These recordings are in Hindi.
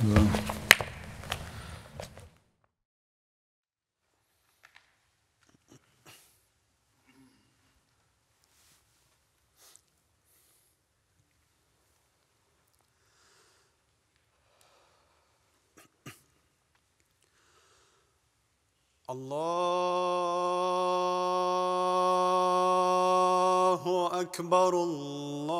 So. الله أكبر الله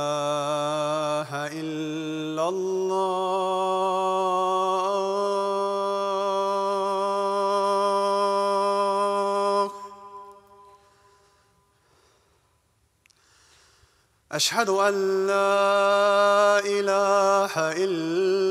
الله أشهد أن لا إله إلا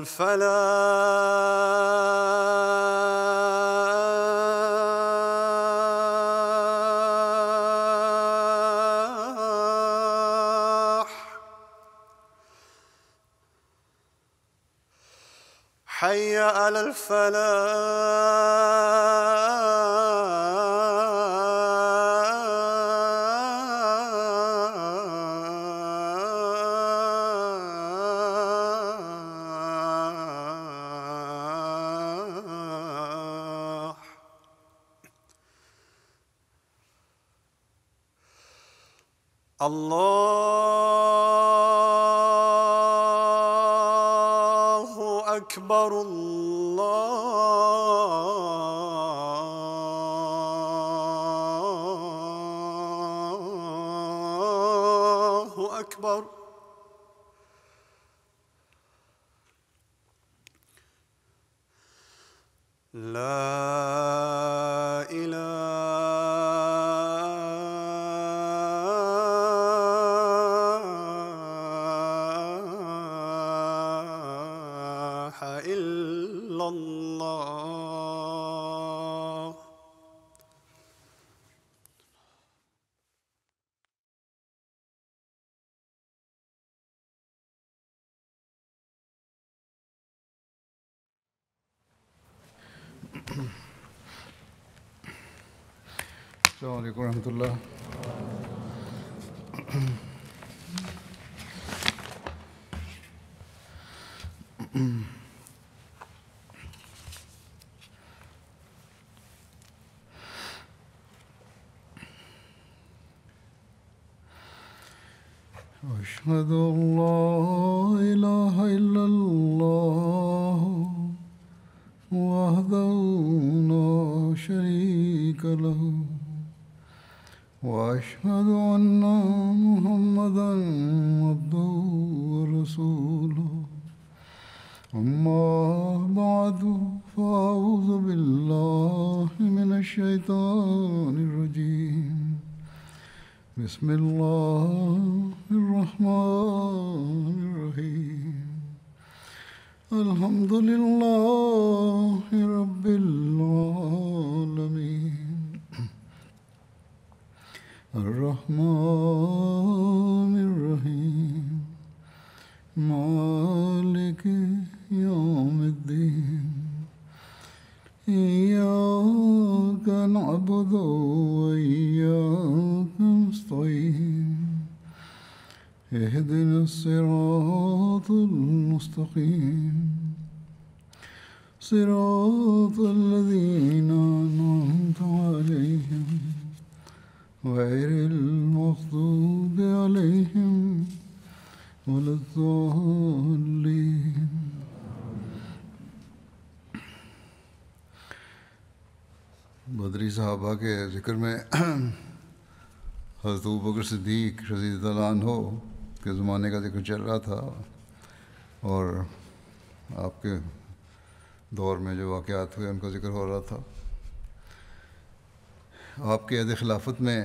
الفلاح حي على الفلاح أشهد أن لا إله إلا الله وحده لا شريك له وأشهد أن सिद्दीक रजी हो के ज़माने का जिक्र चल रहा था और आपके दौर में जो वाक़ात हुए उनका जिक्र हो रहा था आपके अद खिलाफत में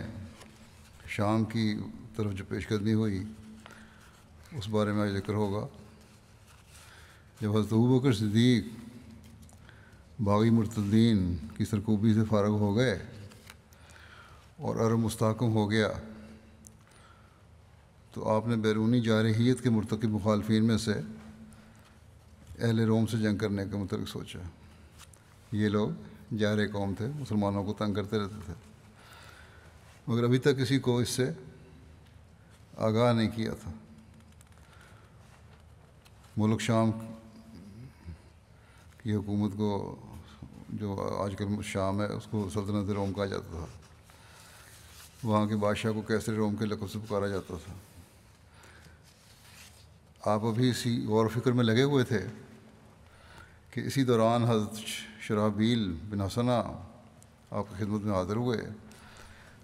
शाम की तरफ जो पेशकदमी हुई उस बारे में जिक्र होगा जब हजरत बकर सिद्दीक बागी मुर्तदीन की सरकूबी से फारग हो गए और अरब मुस्तकम हो गया तो आपने बैरूनी जारहीत के मरतकब मुखालफी में से अहल रोम से जंग करने के मतलब सोचा ये लोग जार कौम थे मुसलमानों को तंग करते रहते थे मगर अभी तक किसी को इससे आगाह नहीं किया था मुल्क शाम की हुकूमत को जो आजकल शाम है उसको सल्तनत रोम कहा जाता था वहाँ के बादशाह को कैसे रोम के लकब से पुकारा जाता था आप अभी इसी गौर फिक्र में लगे हुए थे कि इसी दौरान हजरत शराबील बिन हसना आपकी खिदमत में हाज़िर हुए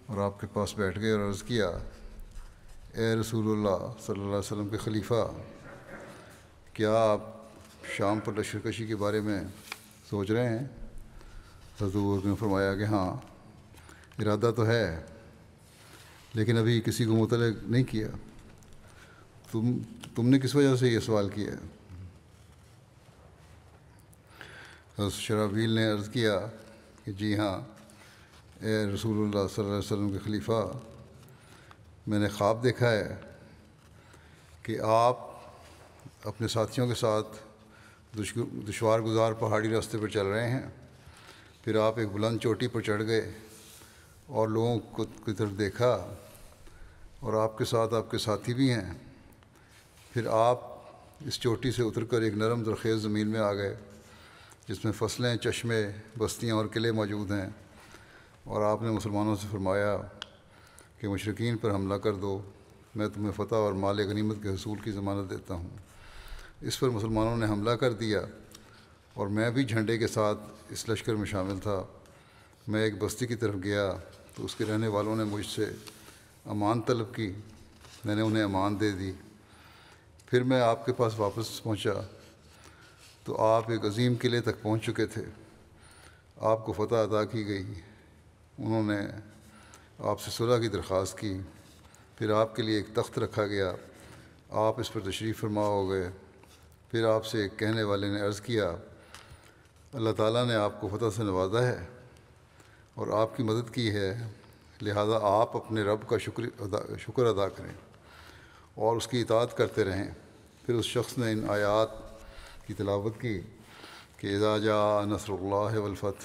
और आपके पास बैठ गए और अर्ज़ किया ए रसूलुल्लाह सल्लल्लाहु अलैहि वसल्लम के खलीफ़ा क्या आप शाम पर लश्कशी के बारे में सोच रहे हैं हजूर ने फरमाया कि हाँ इरादा तो है लेकिन अभी किसी को मुतल नहीं किया तुम तुमने किस वजह से ये सवाल किया है शराबील ने अर्ज़ किया कि जी हाँ ए रसूल सल्लल्लाहु के खलीफा मैंने ख्वाब देखा है कि आप अपने साथियों के साथ दुशवार गुजार पहाड़ी रास्ते पर चल रहे हैं फिर आप एक बुलंद चोटी पर चढ़ गए और लोगों को किधर देखा और आपके साथ आपके साथी भी हैं फिर आप इस चोटी से उतरकर एक नरम दरखेज़ ज़मीन में आ गए जिसमें फसलें चश्मे बस्तियाँ और किले मौजूद हैं और आपने मुसलमानों से फरमाया कि मशरकिन पर हमला कर दो मैं तुम्हें फ़तह और माल गनीमत के हसूल की ज़मानत देता हूँ इस पर मुसलमानों ने हमला कर दिया और मैं भी झंडे के साथ इस लश्कर में शामिल था मैं एक बस्ती की तरफ गया तो उसके रहने वालों ने मुझसे अमान तलब की मैंने उन्हें अमान दे दी फिर मैं आपके पास वापस पहुंचा तो आप एक अजीम किले तक पहुंच चुके थे आपको फतह अदा की गई उन्होंने आपसे सुलह की दरख्वास्त की फिर आपके लिए एक तख्त रखा गया आप इस पर तशरीफ़ फरमा हो गए फिर आपसे एक कहने वाले ने अर्ज़ किया अल्लाह ताला ने आपको फतह से नवाजा है और आपकी मदद की है लिहाजा आप अपने रब का शुक्र अदा शुक्र अदा करें और उसकी इतात करते रहें फिर उस शख्स ने इन आयात की तलावत की कि एजाजा नसरल्ला वलफ़त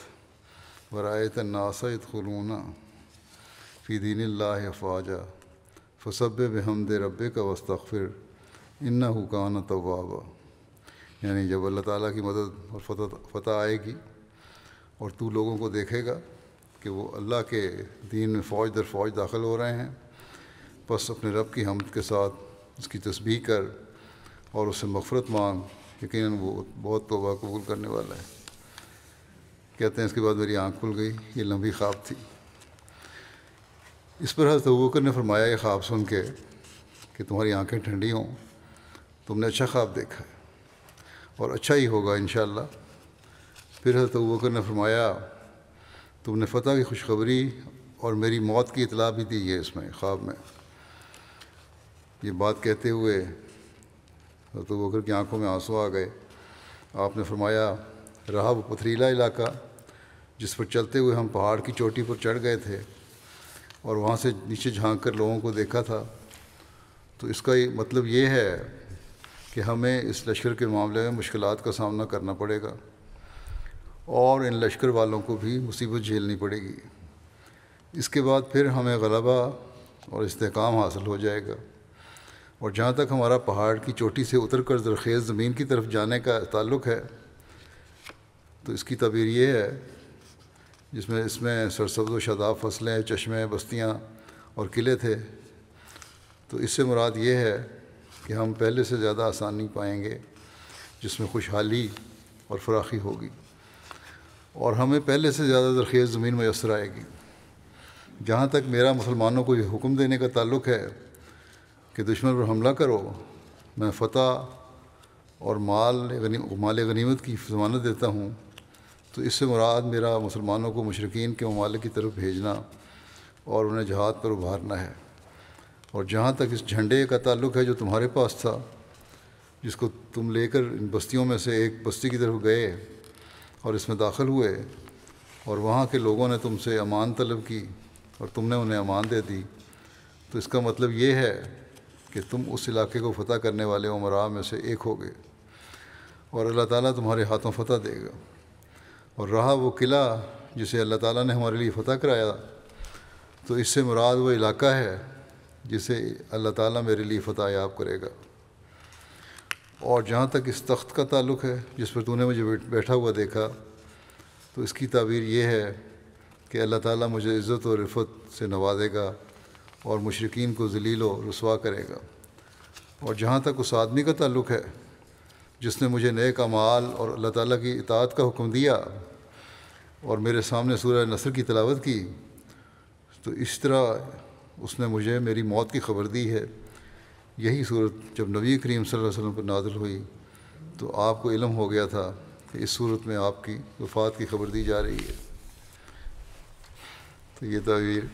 वरायत नासलूना फ़ी दीन अफवाजा फसब बहमद रब का वस्तफ़िर इन हुकान तबाबा यानी जब अल्लाह ताला की मदद और फतः फतह आएगी और तू लोगों को देखेगा कि वो अल्लाह के दीन में फ़ौज दर फौज दाखिल हो रहे हैं बस अपने रब की हमद के साथ उसकी तस्बीह कर और उससे मफ़रत मांग यकीन वो बहुत तोबा कबूल करने वाला है कहते हैं इसके बाद मेरी आँख खुल गई ये लंबी ख्वाब थी इस पर हजरत बकर ने फरमाया ये ख्वाब सुन के कि तुम्हारी आँखें ठंडी हों तुमने अच्छा ख्वाब देखा है और अच्छा ही होगा इन फिर हजरत बकर ने फरमाया तुमने फतह की खुशखबरी और मेरी मौत की इतला भी दी है इसमें ख्वाब में ये बात कहते हुए हजरत बकर की आंखों में आंसू आ गए आपने फरमाया रहा वो पथरीला इलाका जिस पर चलते हुए हम पहाड़ की चोटी पर चढ़ गए थे और वहाँ से नीचे झांक कर लोगों को देखा था तो इसका मतलब ये है कि हमें इस लश्कर के मामले में मुश्किल का सामना करना पड़ेगा और इन लश्कर वालों को भी मुसीबत झेलनी पड़ेगी इसके बाद फिर हमें गलबा और इस्तेकाम हासिल हो जाएगा और जहाँ तक हमारा पहाड़ की चोटी से उतर कर जरखेज़ ज़मीन की तरफ जाने का ताल्लुक है तो इसकी तबीर ये है जिसमें इसमें सरसब्ज व शादाब फसलें चश्मे बस्तियाँ और किले थे तो इससे मुराद ये है कि हम पहले से ज़्यादा आसानी पाएंगे जिसमें खुशहाली और फराखी होगी और हमें पहले से ज़्यादा जरखेज़ ज़मीन मैसर आएगी जहाँ तक मेरा मुसलमानों को ये हुक्म देने का ताल्लुक़ है कि दुश्मन पर हमला करो मैं फतह और माल गनी माल गनीमत की जमानत देता हूँ तो इससे मुराद मेरा मुसलमानों को मशरकिन के ममालिक की तरफ भेजना और उन्हें जहाद पर उभारना है और जहाँ तक इस झंडे का ताल्लुक है जो तुम्हारे पास था जिसको तुम लेकर इन बस्तियों में से एक बस्ती की तरफ गए और इसमें दाखिल हुए और वहाँ के लोगों ने तुमसे अमान तलब की और तुमने उन्हें अमान दे दी तो इसका मतलब ये है कि तुम उस इलाके को फतह करने वाले उमरा में से एक हो गए और अल्लाह ताला तुम्हारे हाथों फतह देगा और रहा वो किला जिसे अल्लाह ताला ने हमारे लिए फतह कराया तो इससे मुराद वो इलाका है जिसे अल्लाह ताला मेरे लिए फतह याब करेगा और जहाँ तक इस तख्त का ताल्लुक है जिस पर तूने मुझे बैठा हुआ देखा तो इसकी ताबीर ये है कि अल्लाह ताला मुझे इज़्ज़त और रिफत से नवाजेगा और मशरकिन को जलील व रसवा करेगा और जहाँ तक उस आदमी का ताल्लुक़ है जिसने मुझे नए कमाल और अल्लाह ताली की इतात का हुक्म दिया और मेरे सामने सूर्य नसर की तलावत की तो इस तरह उसने मुझे मेरी मौत की खबर दी है यही सूरत जब नबी करीम सल्लल्लाहु अलैहि वसल्लम पर नाजिल हुई तो आपको इलम हो गया था कि इस सूरत में आपकी वफ़ात की खबर दी जा रही है तो ये तवीर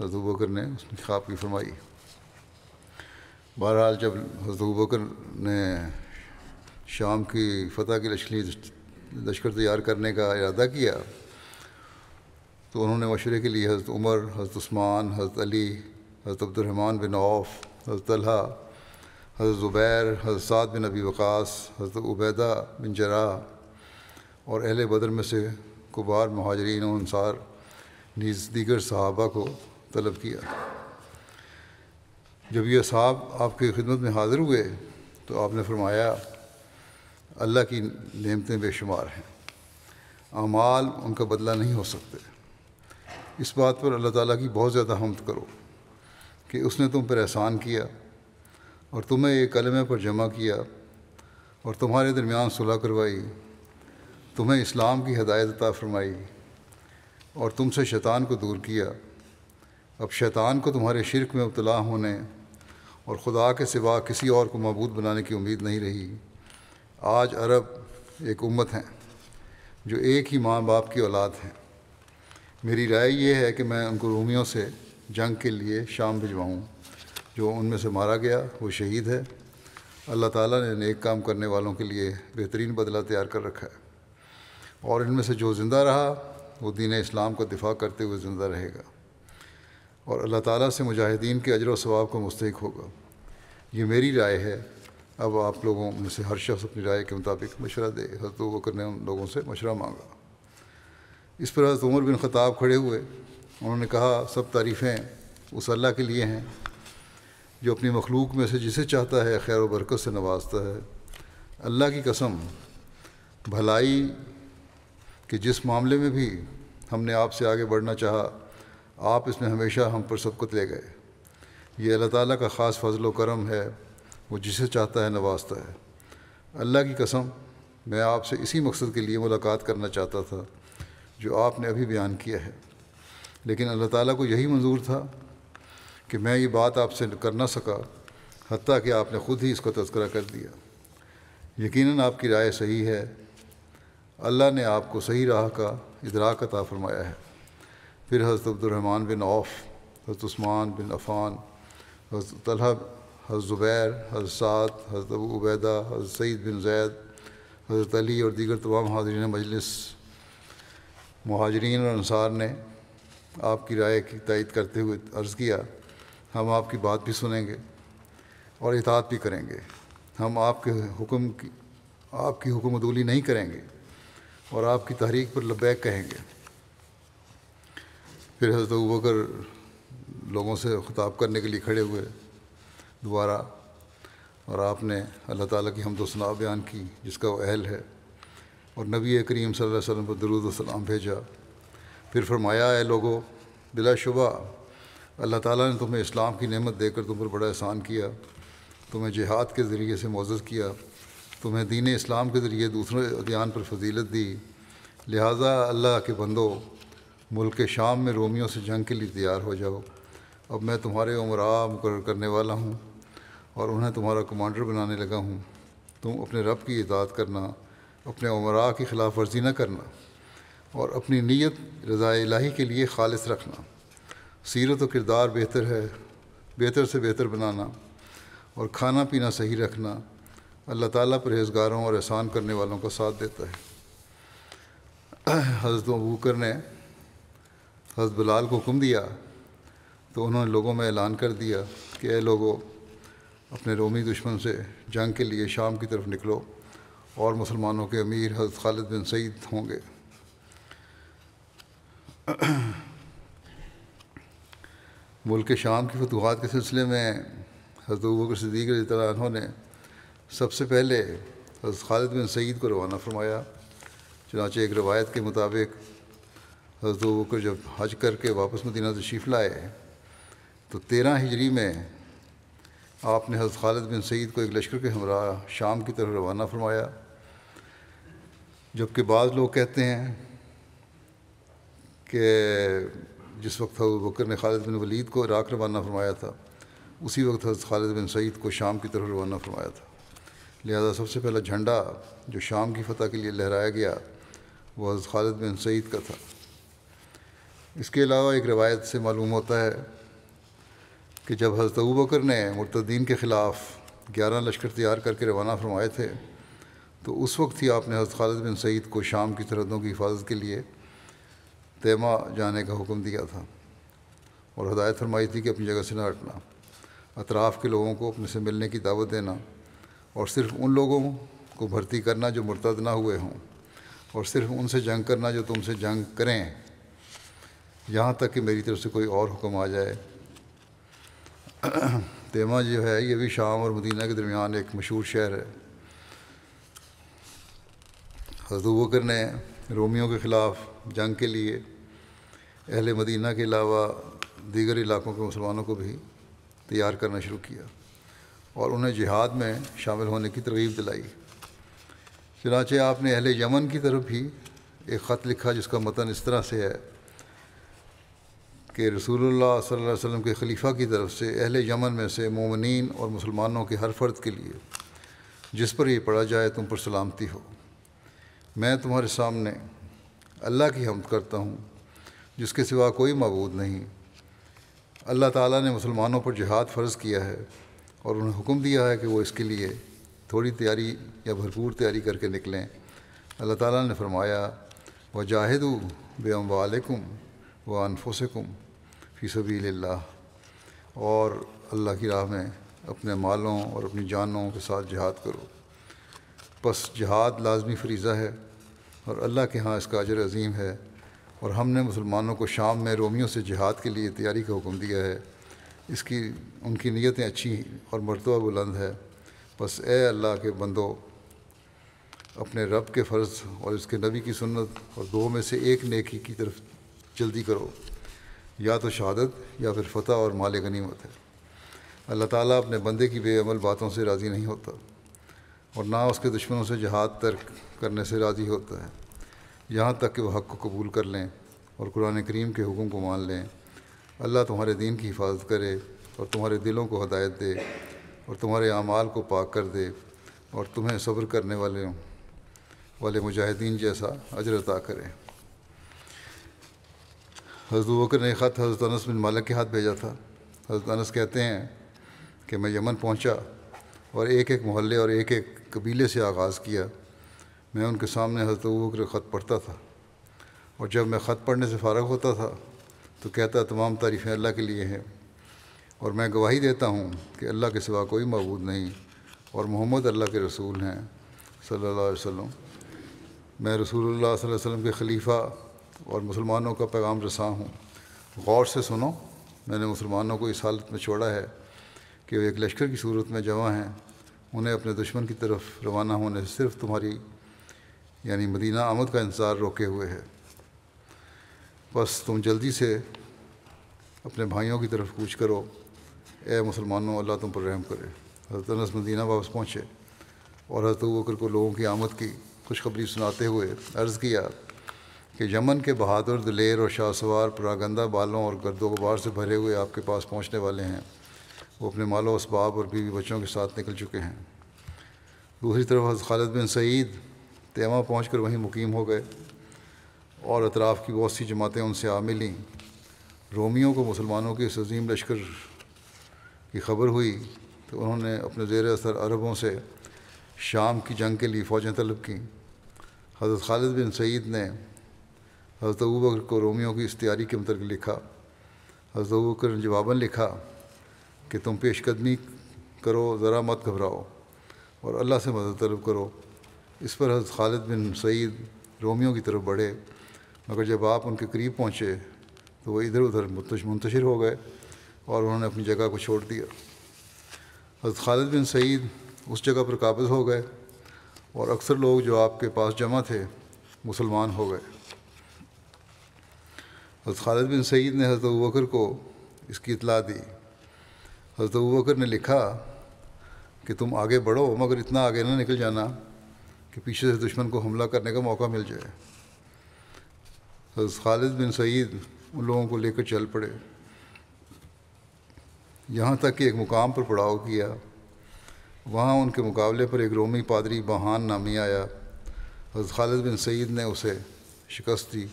हजरत बकर ने उसने ख्वाब की फरमाई बहरहाल जब हजरत बकर ने शाम की फतह की लश्करी लश्कर तैयार करने का इरादा किया तो उन्होंने मशरे के लिए हज़रत उमर हज़रत उस्मान हज़रत अली हज़रत अब्दुलरहमान बिन औफ हज़रत हज़रत ज़ुबैर हज़रत साद बिन अबी वक़ास हज़रत उबैदा बिन जरा और अहल बदर में से कुबार महाजरीन और अनसार नीज़ दीगर सहाबा को तलब किया जब यह साहब आपकी खिदमत में हाज़िर हुए तो आपने फरमाया अल्लाह की नेमतें बेशुमार हैं अमाल उनका बदला नहीं हो सकते इस बात पर अल्लाह ताला की बहुत ज़्यादा हमद करो कि उसने तुम पर एहसान किया और तुम्हें एक कलमे पर जमा किया और तुम्हारे दरमियान सुलह करवाई तुम्हें इस्लाम की हदायत अता फरमाई और तुमसे शैतान को दूर किया अब शैतान को तुम्हारे शिरक में मुबला होने और खुदा के सिवा किसी और को मबूद बनाने की उम्मीद नहीं रही आज अरब एक उम्मत हैं जो एक ही माँ बाप की औलाद हैं मेरी राय यह है कि मैं उनको रोमियों से जंग के लिए शाम भिजवाऊँ जो उनमें से मारा गया वो शहीद है अल्लाह ताला ने नेक काम करने वालों के लिए बेहतरीन बदला तैयार कर रखा है और इनमें से जो ज़िंदा रहा वो दीन इस्लाम का दिफा करते हुए ज़िंदा रहेगा और अल्लाह ताला से मुजाहिदीन के अजर सवाब को मुस्तक होगा ये मेरी राय है अब आप लोगों में से हर शख्स अपनी राय के मुताबिक मशरा दे हजरत बकर ने उन लोगों से मशवरा मांगा इस पर हजरत उमर बिन ख़ताब खड़े हुए उन्होंने कहा सब तारीफ़ें उस अल्लाह के लिए हैं जो अपनी मखलूक में से जिसे चाहता है खैर वरकत से नवाजता है अल्लाह की कसम भलाई के जिस मामले में भी हमने आपसे आगे बढ़ना चाहा आप इसमें हमेशा हम पर कुछ ले गए ये अल्लाह ताला का ख़ास फजल करम है वो जिसे चाहता है नवाजता है अल्लाह की कसम मैं आपसे इसी मकसद के लिए मुलाकात करना चाहता था जो आपने अभी बयान किया है लेकिन अल्लाह ताला को यही मंजूर था कि मैं ये बात आपसे कर ना सका हती कि आपने ख़ुद ही इसका तस्करा कर दिया यकीन आपकी राय सही है अल्लाह ने आपको सही राह का इधरा अता फरमाया है फिर हज़रत अब्दुलरहमान बिन औफ हज़रत उस्मान बिन अफ़ान हज़रत तलह हज़रत ज़ुबैर हज़रत साद हज़रत अबू उबैदा हज़रत सईद बिन जैद हज़रत अली और दीगर तमाम हाजरीन मजलिस महाजरीन और अनसार ने आपकी राय की तयद करते हुए अर्ज़ किया हम आपकी बात भी सुनेंगे और इतात भी करेंगे हम आपके हुक्म की आपकी हुक्म नहीं करेंगे और आपकी तहरीक पर लबैक कहेंगे फिर हजरत बकर लोगों से ख़िताब करने के लिए खड़े हुए दोबारा और आपने अल्लाह ताला की हमदोसना बयान की जिसका वो अहल है और नबी करीम सल्लल्लाहु अलैहि वसल्लम पर दरूद सलाम भेजा फिर फरमाया है लोगों बिलाशुबा अल्लाह ताला ने तुम्हें इस्लाम की नेमत देकर तुम पर बड़ा एहसान किया तुम्हें जिहाद के ज़रिए से मोज़ किया तुम्हें दीन इस्लाम के ज़रिए दूसरे अदियान पर फजीलत दी लिहाजा अल्लाह के बंदो मुल्क शाम में रोमियों से जंग के लिए तैयार हो जाओ अब मैं तुम्हारे उम्र मुकर करने वाला हूँ और उन्हें तुम्हारा कमांडर बनाने लगा हूँ तुम अपने रब की इजाद करना अपने उमरा की खिलाफ वर्जी न करना और अपनी नीयत रज़ा लाही के लिए खालिश रखना सीरत व किरदार बेहतर है बेहतर से बेहतर बनाना और खाना पीना सही रखना अल्लाह ताला परहेजगारों और एहसान करने वालों का साथ देता है हज़रत अबूकर ने हज़ बिलाल को हुक्म दिया तो उन्होंने लोगों में ऐलान कर दिया कि ए लोगों अपने रोमी दुश्मन से जंग के लिए शाम की तरफ निकलो और मुसलमानों के अमीर हज़रत खालिद बिन सईद होंगे मुल्क शाम की फतूहत के सिलसिले में हजरत बकर सदीक रजी ने सबसे पहले हज़रत खालिद बिन सईद को रवाना फरमाया चनाचे एक रवायत के मुताबिक हज़रत बकर जब हज करके वापस मदीना तशीफ लाए तो तेरह हिजरी में आपने हज़रत खालिद बिन सईद को एक लश्कर के हमरा शाम की तरफ रवाना फरमाया जबकि बाज़ लोग कहते हैं कि जिस वक्त हजू बकर ने खालिद बिन वलीद को इराक रवाना फरमाया था उसी वक्त हजरत खालिद बिन सईद को शाम की तरफ रवाना फरमाया था लिहाजा सबसे पहला झंडा जो शाम की फतह के लिए लहराया गया वह हजरत खालिद बिन सईद का था इसके अलावा एक रवायत से मालूम होता है कि जब हज़रत बकर ने मुतदीन के ख़िलाफ़ ग्यारह लश्कर तैयार करके रवाना फरमाए थे तो उस वक्त ही आपने हज़रत खालिद बिन सईद को शाम की सरहदों की हिफाजत के लिए तैमा जाने का हुक्म दिया था और हदायत फरमाई थी कि अपनी जगह से न हटना अतराफ़ के लोगों को अपने से मिलने की दावत देना और सिर्फ़ उन लोगों को भर्ती करना जो मुर्तद ना हुए हों और सिर्फ़ उनसे जंग करना जो तुमसे जंग करें यहाँ तक कि मेरी तरफ से कोई और हुक्म आ जाए तेमा जो है ये भी शाम और मदीना के दरमियान एक मशहूर शहर है हजूबकर ने रोमियों के ख़िलाफ़ जंग के लिए अहल मदीना के अलावा दीगर इलाकों के मुसलमानों को भी तैयार करना शुरू किया और उन्हें जिहाद में शामिल होने की तरगीब दिलाई चनाचे आपने अहल यमन की तरफ भी एक ख़त लिखा जिसका मतन इस तरह से है कि रसूलुल्लाह सल्लल्लाहु वसल्लम के खलीफा की तरफ से अहल यमन में से मोमिन और मुसलमानों के हर फ़र्द के लिए जिस पर यह पढ़ा जाए तुम पर सलामती हो मैं तुम्हारे सामने अल्लाह की हमद करता हूँ जिसके सिवा कोई मबूद नहीं अल्लाह ताला ने मुसलमानों पर जिहाद फ़र्ज़ किया है और उन्हें हुक्म दिया है कि वो इसके लिए थोड़ी तैयारी या भरपूर तैयारी करके निकलें अल्लाह ताला ने फरमाया व जाहिदू बेअम वालकुम व अनफोसकुम फी सबील और अल्लाह की राह में अपने मालों और अपनी जानों के साथ जहाद करो बस जहाद लाजमी फरीज़ा है और अल्लाह के यहाँ इसका अजर अज़ीम है और हमने मुसलमानों को शाम में रोमियों से जहाद के लिए तैयारी का हुक्म दिया है इसकी उनकी नीयतें अच्छी और मरतबा बुलंद है बस ए अल्लाह के बंदो अपने रब के फ़र्ज़ और इसके नबी की सुन्नत और दो में से एक नेकी की तरफ जल्दी करो या तो शहादत या फिर फतह और माल गनीमत है अल्लाह ताला अपने बंदे की बेअमल बातों से राज़ी नहीं होता और ना उसके दुश्मनों से जहाद तर्क करने से राज़ी होता है यहाँ तक कि वह हक़ को कबूल कर लें और कुरान करीम के हुक्म को मान लें अल्लाह तुम्हारे दीन की हिफाजत करे और तुम्हारे दिलों को हदायत दे और तुम्हारे अमाल को पाक कर दे और तुम्हें सब्र करने वाले वाले मुजाहिदीन जैसा अजर अता करें हज़रत वक्र ने ख़त हज़रत अनस बिन मालिक के हाथ भेजा था हज़रत अनस कहते हैं कि मैं यमन पहुँचा और एक एक मोहल्ले और एक एक कबीले से आगाज़ किया मैं उनके सामने हज़रत वक्र ख़त पढ़ता था और जब मैं ख़त पढ़ने से फारग होता था तो कहता तमाम तारीफ़ें अल्लाह के लिए हैं और मैं गवाही देता हूँ कि अल्लाह के सिवा कोई मबूद नहीं और मोहम्मद अल्लाह के रसूल हैं सल्लल्लाहु अलैहि वसल्लम मैं रसूलुल्लाह सल्लल्लाहु अलैहि वसल्लम के खलीफ़ा और मुसलमानों का पैगाम रसा हूँ गौर से सुनो मैंने मुसलमानों को इस हालत में छोड़ा है कि वे एक लश्कर की सूरत में जमा हैं उन्हें अपने दुश्मन की तरफ रवाना होने से सिर्फ तुम्हारी यानी मदीना आमद का इंतज़ार रोके हुए है बस तुम जल्दी से अपने भाइयों की तरफ कूच करो ए मुसलमानों अल्लाह तुम पर रहम करे हजरत अनस मदीना वापस पहुँचे और हजरत वक्र को लोगों की आमद की खुशखबरी सुनाते हुए अर्ज़ किया कि यमन के बहादुर दलेर और शाहसवार प्रागंदा बालों और गर्दो गुबार से भरे हुए आपके पास पहुंचने वाले हैं वो अपने मालो इसबाब और बीवी बच्चों के साथ निकल चुके हैं दूसरी तरफ हज़ खालिद बिन सईद तेमा पहुँच कर वहीं मुकीम हो गए और अतराफ़ की बहुत सी जमातें उनसे आ मिलीं रोमियों को मुसलमानों के सजीम लश्कर की खबर हुई तो उन्होंने अपने ज़ेर असर अरबों से शाम की जंग के लिए फ़ौजें तलब की हज़रत खालिद बिन सईद ने हज़रत अबू बकर को रोमियों की इस तैयारी के मुतल लिखा हज़रत अबू बकर ने जवाबन लिखा कि तुम पेशकदमी करो ज़रा मत घबराओ और अल्लाह से मदद तलब करो इस पर हज़रत खालिद बिन सईद रोमियों की तरफ बढ़े मगर जब आप उनके करीब पहुँचे तो वह इधर उधर मुंतशिर हो गए और उन्होंने अपनी जगह को छोड़ दिया हज़रत खालिद बिन सईद उस जगह पर काबज हो गए और अक्सर लोग जो आपके पास जमा थे मुसलमान हो गए और खालिद बिन सईद ने हज़रत बकर को इसकी इतला दी हज़रत बकर ने लिखा कि तुम आगे बढ़ो मगर इतना आगे ना निकल जाना कि पीछे से दुश्मन को हमला करने का मौका मिल जाए हज़रत खालिद बिन सईद उन लोगों को लेकर चल पड़े यहाँ तक कि एक मुकाम पर पड़ाव किया वहाँ उनके मुकाबले पर एक रोमी पादरी बहान नामी आया हज़रत खालिद बिन सईद ने उसे शिकस्त दी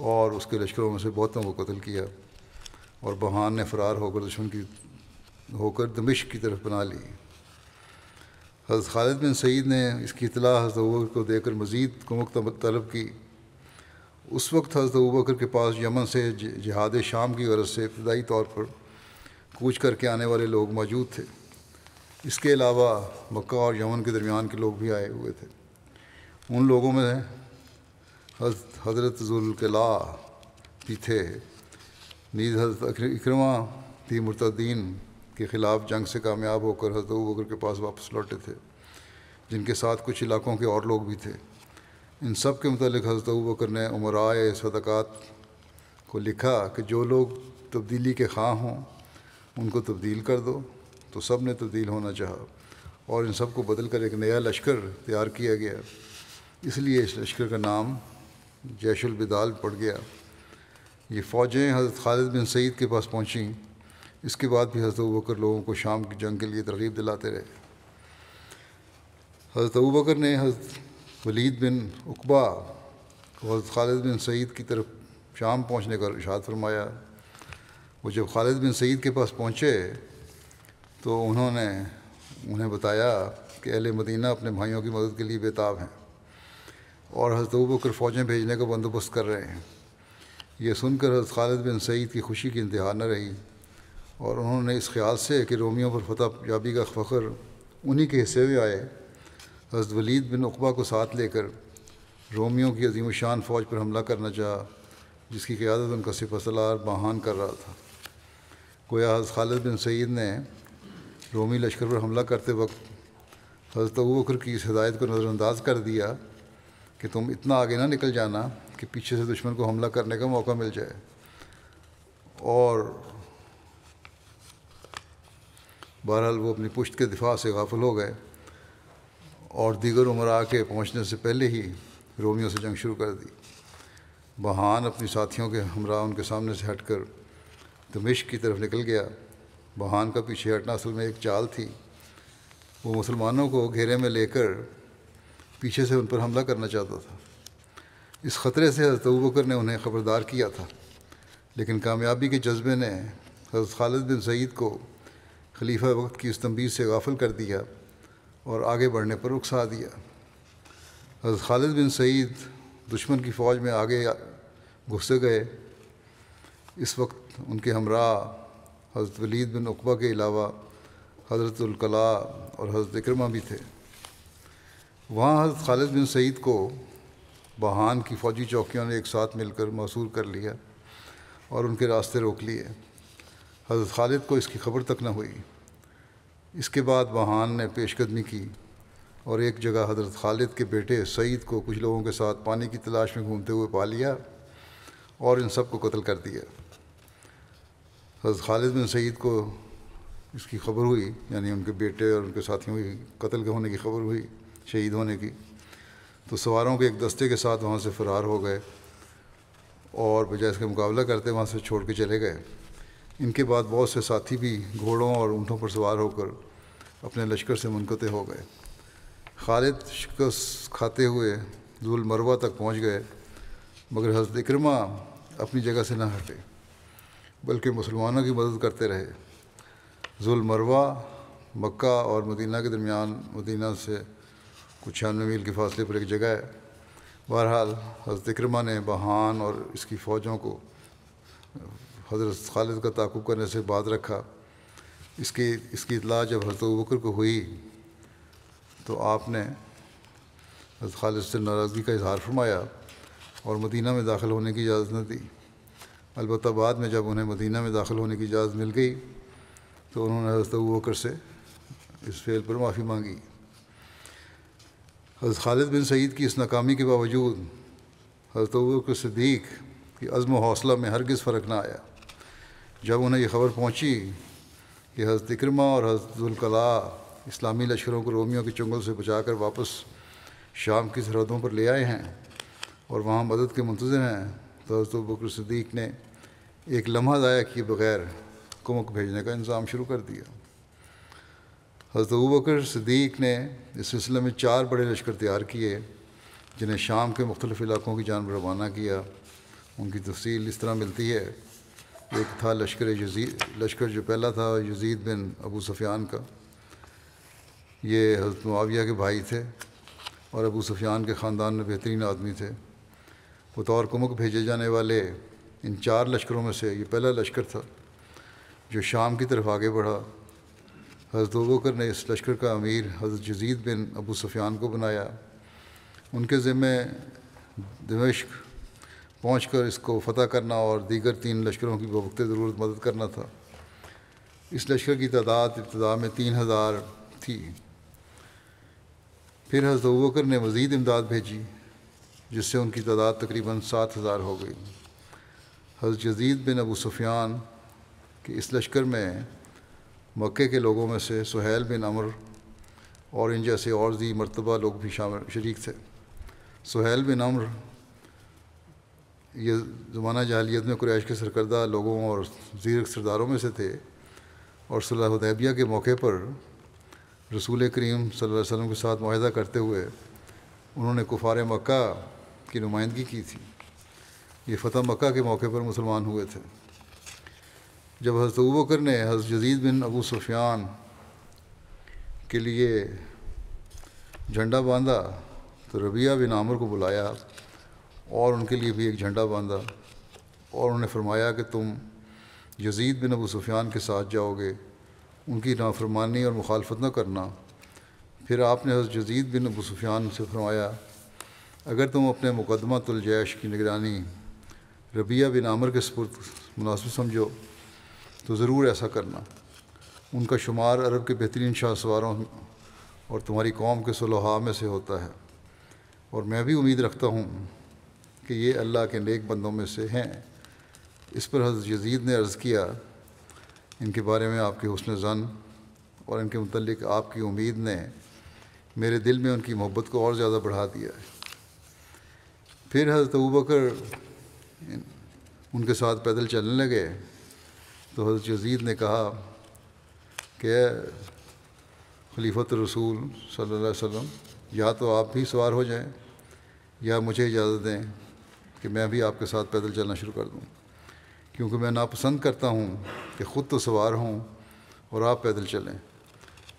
और उसके लश्करों में से बहुत को कत्ल किया और बहान ने फरार होकर दुश्मन की होकर दमिश की तरफ बना ली हज़रत खालिद बिन सईद ने इसकी इतला हजरत को देकर मज़ीद कमक तलब की उस वक्त हज़रत बकर के पास यमन से जहाद शाम की गरज से इब्तदाई तौर पर कूच करके आने वाले लोग मौजूद थे इसके अलावा मक्का और यमन के दरमियान के लोग भी आए हुए थे उन लोगों में हज़रत जुल्कला भी थे नीज़ हज़रत इक्रमा थी मुर्तदीन के ख़िलाफ़ जंग से कामयाब होकर हजरत बकर के पास वापस लौटे थे जिनके साथ कुछ इलाकों के और लोग भी थे इन सब के मतलब हजरत बकर ने उमराए सदक़ात को लिखा कि जो लोग तब्दीली के खां हों उनको तब्दील कर दो तो सब ने तब्दील होना चाहा और इन सब को बदल कर एक नया लश्कर तैयार किया गया इसलिए इस लश्कर का नाम जैशुल बिदाल पड़ गया ये फ़ौजें हज़रत खालिद बिन सईद के पास पहुँची इसके बाद भी हज़रत बकर लोगों को शाम की जंग के लिए तरगीब दिलाते रहे हज़रत बकर ने हज़रत वलीद बिन उकबा और हज़रत खालिद बिन सईद की तरफ शाम पहुँचने का इशाद फरमाया वो जब खालिद बिन सईद के पास पहुँचे तो उन्होंने उन्हें बताया कि अहल मदीना अपने भाइयों की मदद के लिए बेताब हैं और हजरत बकर फ़ौजें भेजने का बंदोबस्त कर रहे हैं यह सुनकर हजरत खालिद बिन सईद की खुशी की इंतहा न रही और उन्होंने इस ख्याल से कि रोमियों पर फतह पंजाबी का फ़ख्र उन्हीं के हिस्से में आए हजरत वलीद बिन अकबा को साथ लेकर रोमियों की अजीम शान फ़ौज पर हमला करना चाह जिसकी क़्यादत उनका सिफसलार बहान कर रहा था गोया हज़रत खालिद बिन सईद ने रोमी लश्कर पर हमला करते वक्त हज़रत बकर की इस हदायत को नज़रअंदाज कर दिया कि तुम इतना आगे ना निकल जाना कि पीछे से दुश्मन को हमला करने का मौका मिल जाए और बहरहाल वो अपनी पुश्त के दिफा से गाफिल हो गए और दीगर उम्र आके पहुँचने से पहले ही रोमियो से जंग शुरू कर दी बहान अपने साथियों के हमरा उनके सामने से हट कर दमिश्क की तरफ निकल गया बहान का पीछे हटना असल में एक चाल थी वो मुसलमानों को घेरे में लेकर पीछे से उन पर हमला करना चाहता था इस ख़तरे से हज़रत बकर ने उन्हें ख़बरदार किया था लेकिन कामयाबी के जज्बे ने हज़रत खालिद बिन सईद को खलीफा वक्त की इस तमीज़ से गाफिल कर दिया और आगे बढ़ने पर उकसा दिया हज़रत खालिद बिन सईद दुश्मन की फ़ौज में आगे घुसे गए इस वक्त उनके हमरा हज़रत वलीद बिन उकबा के अलावा हज़रतुल्कला और हज़रत इक्रमा भी थे वहाँ हजरत खालिद बिन सईद को बहान की फ़ौजी चौकियों ने एक साथ मिलकर मसूर कर लिया और उनके रास्ते रोक लिए हजरत खालिद को इसकी खबर तक न हुई इसके बाद बहान ने पेशकदमी की और एक जगह हजरत खालिद के बेटे सईद को कुछ लोगों के साथ पानी की तलाश में घूमते हुए पा लिया और इन सब को कत्ल कर दिया हजरत खालिद बिन सईद को इसकी खबर हुई यानी उनके बेटे और उनके साथियों के कत्ल के होने की खबर हुई शहीद होने की तो सवारों के एक दस्ते के साथ वहाँ से फ़रार हो गए और बजाय इसका मुकाबला करते वहाँ से छोड़ के चले गए इनके बाद बहुत से साथी भी घोड़ों और ऊँटों पर सवार होकर अपने लश्कर से मुनकते हो गए खालिद शिकस्त खाते हुए मरवा तक पहुँच गए मगर हजरत इक्रमा अपनी जगह से ना हटे बल्कि मुसलमानों की मदद करते रहे मरवा मक्का और मदीना के दरमियान मदीना से कुछ छियानवे मील के फासले पर एक जगह है बहरहाल हज़रत इक्रमा ने बहान और इसकी फ़ौजों को हज़रत खालिद का ताकुब करने से बात रखा इसकी इसकी इतला जब हजरत बकर को हुई तो आपने हजरत खालिद से नाराज़गी का इजहार फरमाया और मदीना में दाखिल होने की इजाज़त न दी अलबत् बाद में जब उन्हें मदीना में दाखिल होने की इजाज़त मिल गई तो उन्होंने हजरत बकर से इस फेल पर माफ़ी मांगी हज़रत खालिद बिन सईद की इस नाकामी के बावजूद हज़रत के सदीक की अज़म हौसला में हरगज़ फ़र्क ना आया जब उन्हें यह खबर पहुँची कि हज़रत इक्रमा और हज़रतुल्कला इस्लामी लश्करों को रोमियों के चुंगल से बचा कर वापस शाम की सरहदों पर ले आए हैं और वहाँ मदद के मंतज़र हैं तो हज़रत बकर सदीक ने एक लम्हा ज़ाया किए बग़ैर कुमक भेजने का इंतज़ाम शुरू कर दिया हज़रत बकर सदीक ने इस सिलसिले में चार बड़े लश्कर तैयार किए जिन्हें शाम के मुख्तलिफ़ इलाक़ों की जानब रवाना किया उनकी तफसील इस तरह मिलती है एक था लश्कर यजीद लश्कर जो पहला था यजीद बिन अबू सफ़ियान का ये हज़रत मुआविया के भाई थे और अबू सफ़ियान के ख़ानदान में बेहतरीन आदमी थे बतौर कुमक भेजे जाने वाले इन चार लश्करों में से ये पहला लश्कर था जो शाम की तरफ आगे बढ़ा हज़रत बकर ने इस लश्कर का अमीर हज़रत जजीद बिन अबू सुफियान को बनाया उनके ज़िम्मे दमिश्क पहुँच कर इसको फ़तह करना और दीगर तीन लश्करों की बवक्ते ज़रूरत मदद करना था इस लश्कर की तादाद इब्तदा में तीन हज़ार थी फिर हज़रत बकर ने मज़ीद इमदाद भेजी जिससे उनकी तादाद तकरीबन सात हज़ार हो गई हज़रत जजीद बिन अबू सुफियान के इस लश्कर में मक्के के लोगों में से सुहेल बिन अमर और इन जैसे और जी मरतबा लोग भी शामिल शरीक थे सुहेल बिन अमर ये ज़माना जहलीत में कुरैश के सरकर्दा लोगों और जीर सरदारों में से थे और सलाहदैबिया के मौके पर रसूल करीम सल अलैहि के साथ माहा करते हुए उन्होंने कुफार मक्का की नुमाइंदगी की थी ये फ़तह मक्का के मौके पर मुसलमान हुए थे जब हज़रत बकर ने हज़रत यजीद बिन अबू सुफियान के लिए झंडा बांधा तो रबिया बिन आमर को बुलाया और उनके लिए भी एक झंडा बांधा और उन्हें फरमाया कि तुम यजीद बिन अबू सुफियान के साथ जाओगे उनकी नाफरमानी और मुखालफत न करना फिर आपने हज़रत यजीद बिन अबू सुफियान से फरमाया अगर तुम अपने मुकदमा तुलजैश की निगरानी रबिया बिन आमर के सपुर्द मुनासिब समझो तो ज़रूर ऐसा करना उनका शुमार अरब के बेहतरीन शाहसवारों और तुम्हारी कौम के सलोहा में से होता है और मैं भी उम्मीद रखता हूँ कि ये अल्लाह के नेक बंदों में से हैं इस पर हज़रत यजीद ने अर्ज़ किया इनके बारे में आपके हुसन जन और इनके मतलब आपकी उम्मीद ने मेरे दिल में उनकी मोहब्बत को और ज़्यादा बढ़ा दिया है फिर हज़रत बकर उनके साथ पैदल चलने लगे तो हज़रत यजीद ने कहा कि खलीफत रसूल सल्ला वसम या तो आप भी सवार हो जाएं या मुझे इजाज़त दें कि मैं भी आपके साथ पैदल चलना शुरू कर दूं क्योंकि मैं नापसंद करता हूं कि ख़ुद तो सवार हों और आप पैदल चलें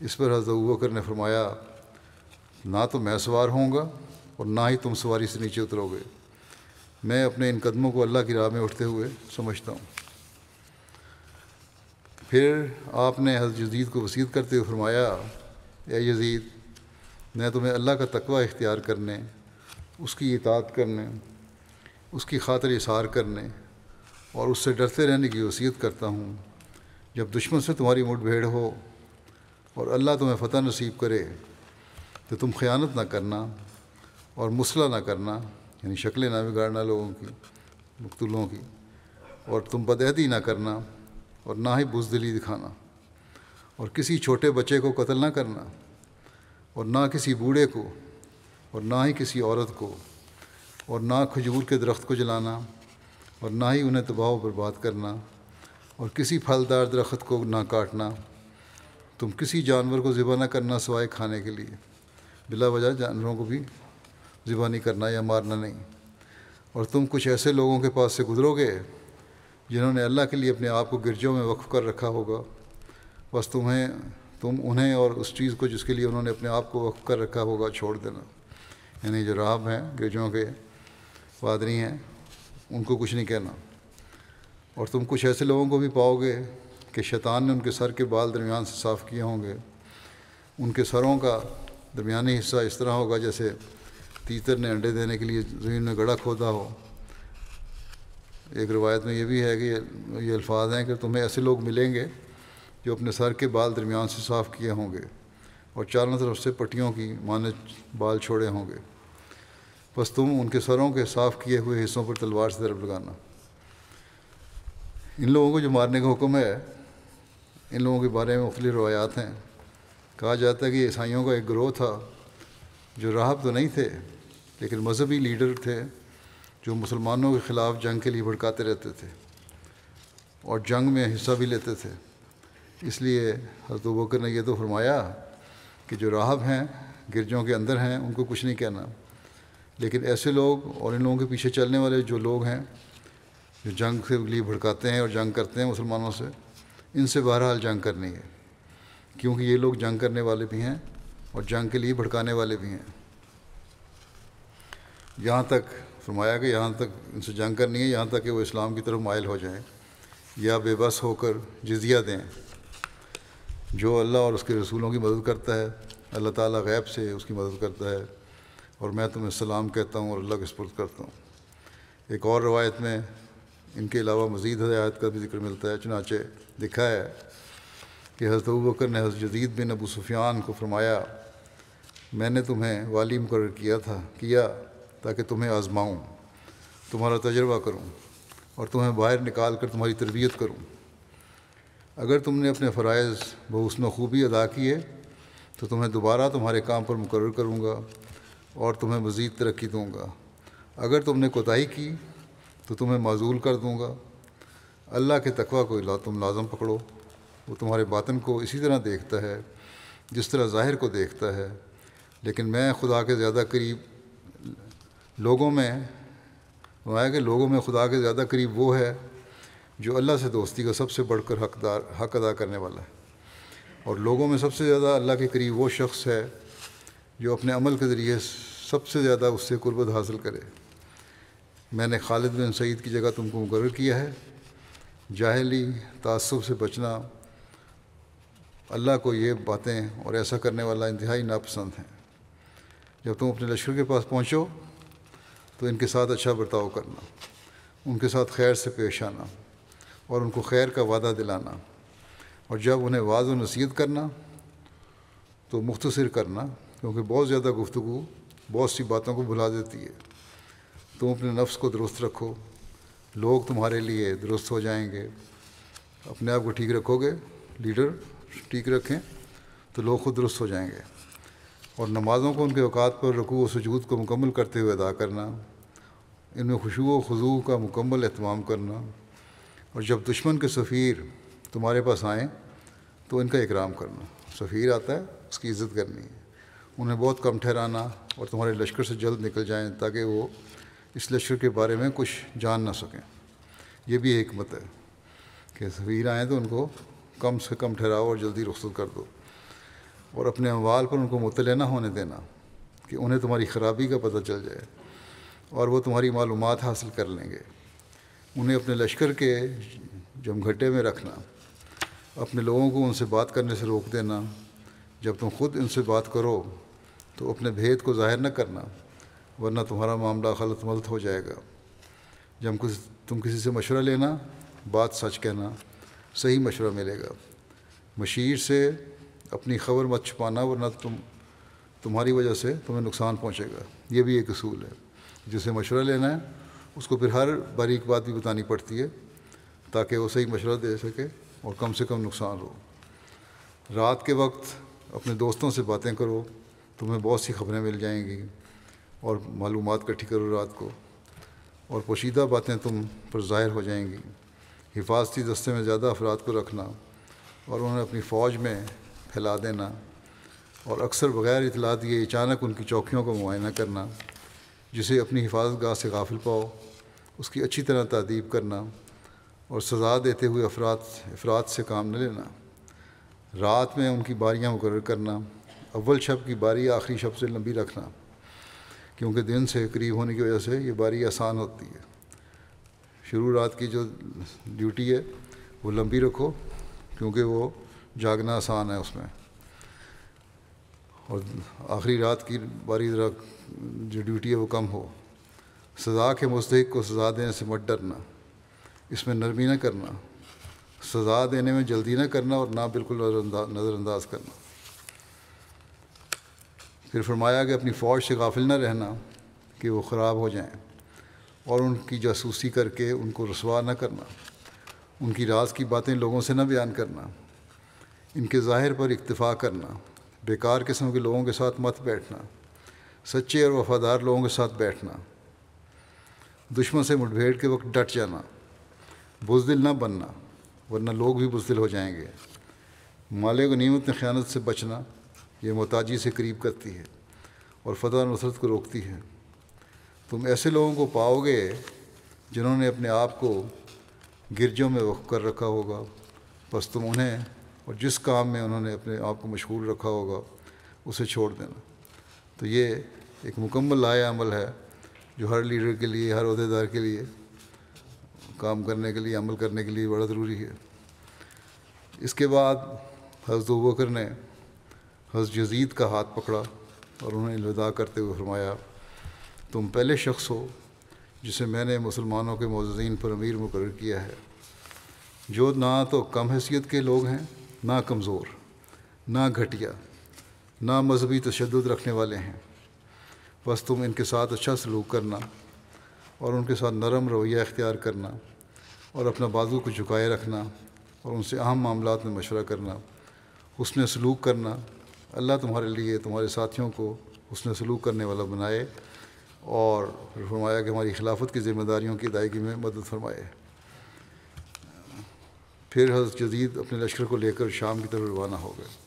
इस पर हजरत बकर ने फरमाया ना तो मैं सवार होऊंगा और ना ही तुम सवारी से नीचे उतरोगे मैं अपने इन कदमों को अल्लाह की राह में उठते हुए समझता हूँ फिर आपने हज यजीद को वसीत करते हुए फरमाया ए यजीद मैं तुम्हें अल्लाह का तकवा इख्तियार करने उसकी इतात करने उसकी खातर इशार करने और उससे डरते रहने की वसीयत करता हूँ जब दुश्मन से तुम्हारी मुठभेड़ हो और अल्लाह तुम्हें फ़तह नसीब करे तो तुम ख़यानत ना करना और मसला ना करना यानी शक्लें ना बिगाड़ना लोगों की मकतूलों की और तुम बदहदी ना करना और ना ही बुजदिली दिखाना और किसी छोटे बच्चे को कत्ल ना करना और ना किसी बूढ़े को और ना ही किसी औरत को और ना खजूर के दरख्त को जलाना और ना ही उन्हें तबाह बर्बाद करना और किसी फलदार दरख्त को ना काटना तुम किसी जानवर को ज़िबा ना करना सवाए खाने के लिए बिला वजह जानवरों को भी ज़िबा नहीं करना या मारना नहीं और तुम कुछ ऐसे लोगों के पास से गुजरोगे जिन्होंने अल्लाह के लिए अपने आप को गिरजों में वक्फ़ कर रखा होगा बस तुम्हें तुम उन्हें और उस चीज़ को जिसके लिए उन्होंने अपने आप को वक्फ़ कर रखा होगा छोड़ देना यानी जो राहब हैं गिरजों के पादरी हैं उनको कुछ नहीं कहना और तुम कुछ ऐसे लोगों को भी पाओगे कि शैतान ने उनके सर के बाल दरमियान से साफ़ किए होंगे उनके सरों का दरमिया हिस्सा इस तरह होगा जैसे तीतर ने अंडे देने के लिए ज़मीन में गड़ा खोदा हो एक रवायत में ये भी है कि ये अल्फाज हैं कि तुम्हें ऐसे लोग मिलेंगे जो अपने सर के बाल दरमियान से साफ़ किए होंगे और चारों तरफ से पट्टियों की माने बाल छोड़े होंगे बस तुम उनके सरों के साफ़ किए हुए हिस्सों पर तलवार से दरब लगाना इन लोगों को जो मारने का हुक्म है इन लोगों के बारे में मुख्तलि रवायात हैं कहा जाता है कि ईसाइयों का एक ग्रोह था जो राहब तो नहीं थे लेकिन मजहबी लीडर थे जो मुसलमानों के ख़िलाफ़ जंग के लिए भड़काते रहते थे और जंग में हिस्सा भी लेते थे इसलिए हजरत बकर ने यह तो फरमाया कि जो राहब हैं गिरजों के अंदर हैं उनको कुछ नहीं कहना लेकिन ऐसे लोग और इन लोगों के पीछे चलने वाले जो लोग हैं जो जंग के लिए भड़काते हैं और जंग करते हैं मुसलमानों से इनसे बहरहाल जंग करनी है क्योंकि ये लोग जंग करने वाले भी हैं और जंग के लिए भड़काने वाले भी हैं यहाँ तक फरमाया कि यहाँ तक इनसे जंग करनी है यहाँ तक कि वो इस्लाम की तरफ मायल हो जाएं या बेबस होकर जजिया दें जो अल्लाह और उसके रसूलों की मदद करता है अल्लाह ताला गैब से उसकी मदद करता है और मैं तुम्हें सलाम कहता हूँ और अल्लाह के स्पुर्द करता हूँ एक और रवायत में इनके अलावा मज़ीद हदायत का भी जिक्र मिलता है चुनाचे लिखा है कि हज़रत बकर ने हज़रत जदीद बिन अबू सुफियान को फरमाया मैंने तुम्हें वाली मुकर किया था किया ताकि तुम्हें आजमाऊँ तुम्हारा तजर्बा करूँ और तुम्हें बाहर निकाल कर तुम्हारी तरबियत करूँ अगर तुमने अपने फ़रज़ बहसन खूबी अदा किए तो तुम्हें दोबारा तुम्हारे काम पर मुकर करूँगा और तुम्हें मज़ीद तरक्की दूँगा अगर तुमने कोताही की तो तुम्हें माजूल कर दूँगा अल्लाह के तकवा को ला, तुम लाजम पकड़ो वो तुम्हारे बातन को इसी तरह देखता है जिस तरह ज़ाहिर को देखता है लेकिन मैं खुदा के ज़्यादा करीब लोगों में वहाँ कि लोगों में खुदा के ज़्यादा करीब वो है जो अल्लाह से दोस्ती का सबसे बढ़कर हकदार हक अदा करने वाला है और लोगों में सबसे ज़्यादा अल्लाह के करीब वो शख्स है जो अपने अमल के ज़रिए सबसे ज़्यादा उससे कुर्बत हासिल करे मैंने खालिद बिन सईद की जगह तुमको मुकर किया है जाहली तसब से बचना अल्लाह को ये बातें और ऐसा करने वाला इंतहाई नापसंद हैं जब तुम अपने लश्कर के पास पहुँचो तो इनके साथ अच्छा बर्ताव करना उनके साथ खैर से पेश आना और उनको खैर का वादा दिलाना और जब उन्हें वाज व नसीहत करना तो मुख्तसर करना क्योंकि बहुत ज़्यादा गुफ्तु बहुत सी बातों को भुला देती है तुम अपने नफ्स को दुरुस्त रखो लोग तुम्हारे लिए दुरुस्त हो जाएंगे अपने आप को ठीक रखोगे लीडर ठीक रखें तो लोग खुद दुरुस्त हो जाएंगे और नमाज़ों को उनके अवकात पर रखो व सजूद को मुकम्मल करते हुए अदा करना इनमें खुशबू व खजू का मुकम्मल अहतमाम करना और जब दुश्मन के सफ़ीर तुम्हारे पास आएँ तो इनका इकराम करना सफ़ीर आता है उसकी इज़्ज़त करनी है उन्हें बहुत कम ठहराना और तुम्हारे लश्कर से जल्द निकल जाएँ ताकि वो इस लश्कर के बारे में कुछ जान ना सकें यह भी हमत है कि सफ़ीर आएँ तो उनको कम से कम ठहराओ और जल्दी रुखसत कर दो और अपने अमवाल पर उनको मुतल ना होने देना कि उन्हें तुम्हारी ख़राबी का पता चल जाए और वो तुम्हारी मालूम हासिल कर लेंगे उन्हें अपने लश्कर के जमघटे में रखना अपने लोगों को उनसे बात करने से रोक देना जब तुम खुद इनसे बात करो तो अपने भेद को जाहिर न करना वरना तुम्हारा मामला गलत मलत हो जाएगा जब कुछ तुम किसी से मशवरा लेना बात सच कहना सही मशवरा मिलेगा मशीर से अपनी खबर मत छुपाना वरना तुम तुम्हारी वजह से तुम्हें नुकसान पहुंचेगा ये भी एक असूल है जिसे मशवरा लेना है उसको फिर हर बारीक बात भी बतानी पड़ती है ताकि वो सही मशवरा दे सके और कम से कम नुकसान हो रात के वक्त अपने दोस्तों से बातें करो तुम्हें बहुत सी खबरें मिल जाएंगी और मालूम इकट्ठी करो रात को और पोशीदा बातें तुम पर ज़ाहिर हो जाएंगी हिफाजती दस्ते में ज़्यादा अफराद को रखना और उन्हें अपनी फ़ौज में फैला देना और अक्सर बग़ैर इतला दिए अचानक उनकी चौकियों का मुआयना करना जिसे अपनी हिफाजत गाह से गाफिल पाओ उसकी अच्छी तरह तदीब करना और सज़ा देते हुए अफराद अफराद से काम न लेना रात में उनकी बारियाँ मुकर करना अव्वल शब की बारी आखिरी शब से लंबी रखना क्योंकि दिन से करीब होने की वजह से ये बारी आसान होती है शुरू रात की जो ड्यूटी है वो लंबी रखो क्योंकि वो जागना आसान है उसमें और आखिरी रात की बारी ज़रा जो ड्यूटी है वो कम हो सज़ा के मुस्तक को सज़ा देने से मत डरना इसमें नरमी ना करना सज़ा देने में जल्दी ना करना और ना बिल्कुल नज़रअंदाज करना फिर फरमाया कि अपनी फ़ौज से गाफिल ना रहना कि वो ख़राब हो जाएं और उनकी जासूसी करके उनको रसवा ना करना उनकी राज की बातें लोगों से ना बयान करना इनके ज़ाहिर पर इतफ़ा करना बेकार किस्म के लोगों के साथ मत बैठना सच्चे और वफादार लोगों के साथ बैठना दुश्मन से मुठभेड़ के वक्त डट जाना बुजदिल ना बनना वरना लोग भी बुजदिल हो जाएंगे माले को नियमित ख्यात से बचना ये मोताजी से करीब करती है और फतः नसरत को रोकती है तुम ऐसे लोगों को पाओगे जिन्होंने अपने आप को गिरजों में वक्फ कर रखा होगा बस तुम उन्हें और जिस काम में उन्होंने अपने आप को मशगूल रखा होगा उसे छोड़ देना तो ये एक मुकम्मल लाया अमल है जो हर लीडर के लिए हर अहदेदार के लिए काम करने के लिए अमल करने के लिए बड़ा ज़रूरी है इसके बाद हजरत दोबकर ने हजरत जजीद का हाथ पकड़ा और उन्हें अलविदा करते हुए फरमाया तुम पहले शख्स हो जिसे मैंने मुसलमानों के मौजीन पर अमीर मुकर किया है जो ना तो कम हैसियत के लोग हैं ना कमज़ोर ना घटिया ना मजहबी तशद रखने वाले हैं बस तुम इनके साथ अच्छा सलूक करना और उनके साथ नरम रवैया अख्तियार करना और अपना बाजू को झुकाए रखना और उनसे अहम मामला में मशवरा करना उसने सलूक करना अल्लाह तुम्हारे लिए तुम्हारे साथियों को उसने सलूक करने वाला बनाए और फिर फरमाया कि हमारी खिलाफत की ज़िम्मेदारियों की अदायगी में मदद फरमाए फिर हजरत जदीद अपने लश्कर को लेकर शाम की तरफ रवाना हो गए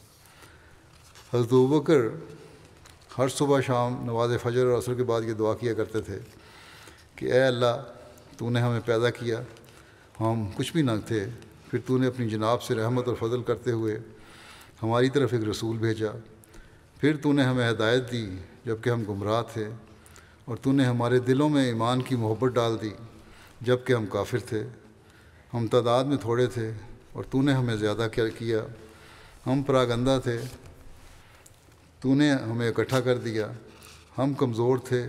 हजरत बकर हर सुबह शाम नमाज फजर और असर के बाद ये दुआ किया करते थे कि ए अल्लाह तूने हमें पैदा किया हम कुछ भी ना थे फिर तूने अपनी जनाब से रहमत और फजल करते हुए हमारी तरफ एक रसूल भेजा फिर तूने हमें हदायत दी जबकि हम गुमराह थे और तूने हमारे दिलों में ईमान की मोहब्बत डाल दी जबकि हम काफिर थे हम तादाद में थोड़े थे और तूने हमें ज़्यादा क्या किया हम परागंदा थे तूने हमें इकट्ठा कर दिया हम कमज़ोर थे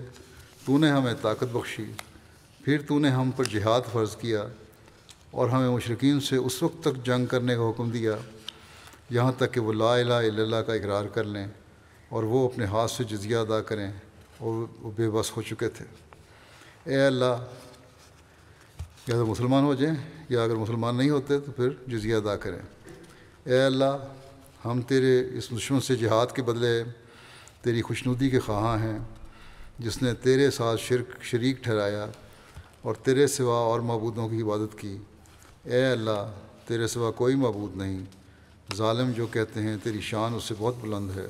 तूने हमें ताकत बख्शी फिर तूने हम पर जिहाद फ़र्ज़ किया और हमें मशरकिन से उस वक्त तक जंग करने का हुक्म दिया यहाँ तक कि वो ला ला का इकरार कर लें और वो अपने हाथ से जजिया अदा करें और वो बेबस हो चुके थे ए अल्लाह या तो मुसलमान हो जाएं या अगर मुसलमान नहीं होते तो फिर जजिया अदा करें ए अल्लाह हम तेरे इस दुश्मन से जिहाद के बदले तेरी खुशनुदी के ख्वाहाँ हैं जिसने तेरे साथ शर्क शरीक ठहराया और तेरे सिवा और मबूदों की इबादत की ए अल्लाह तेरे सिवा कोई मबूद नहीं ालम जो कहते हैं तेरी शान उससे बहुत बुलंद है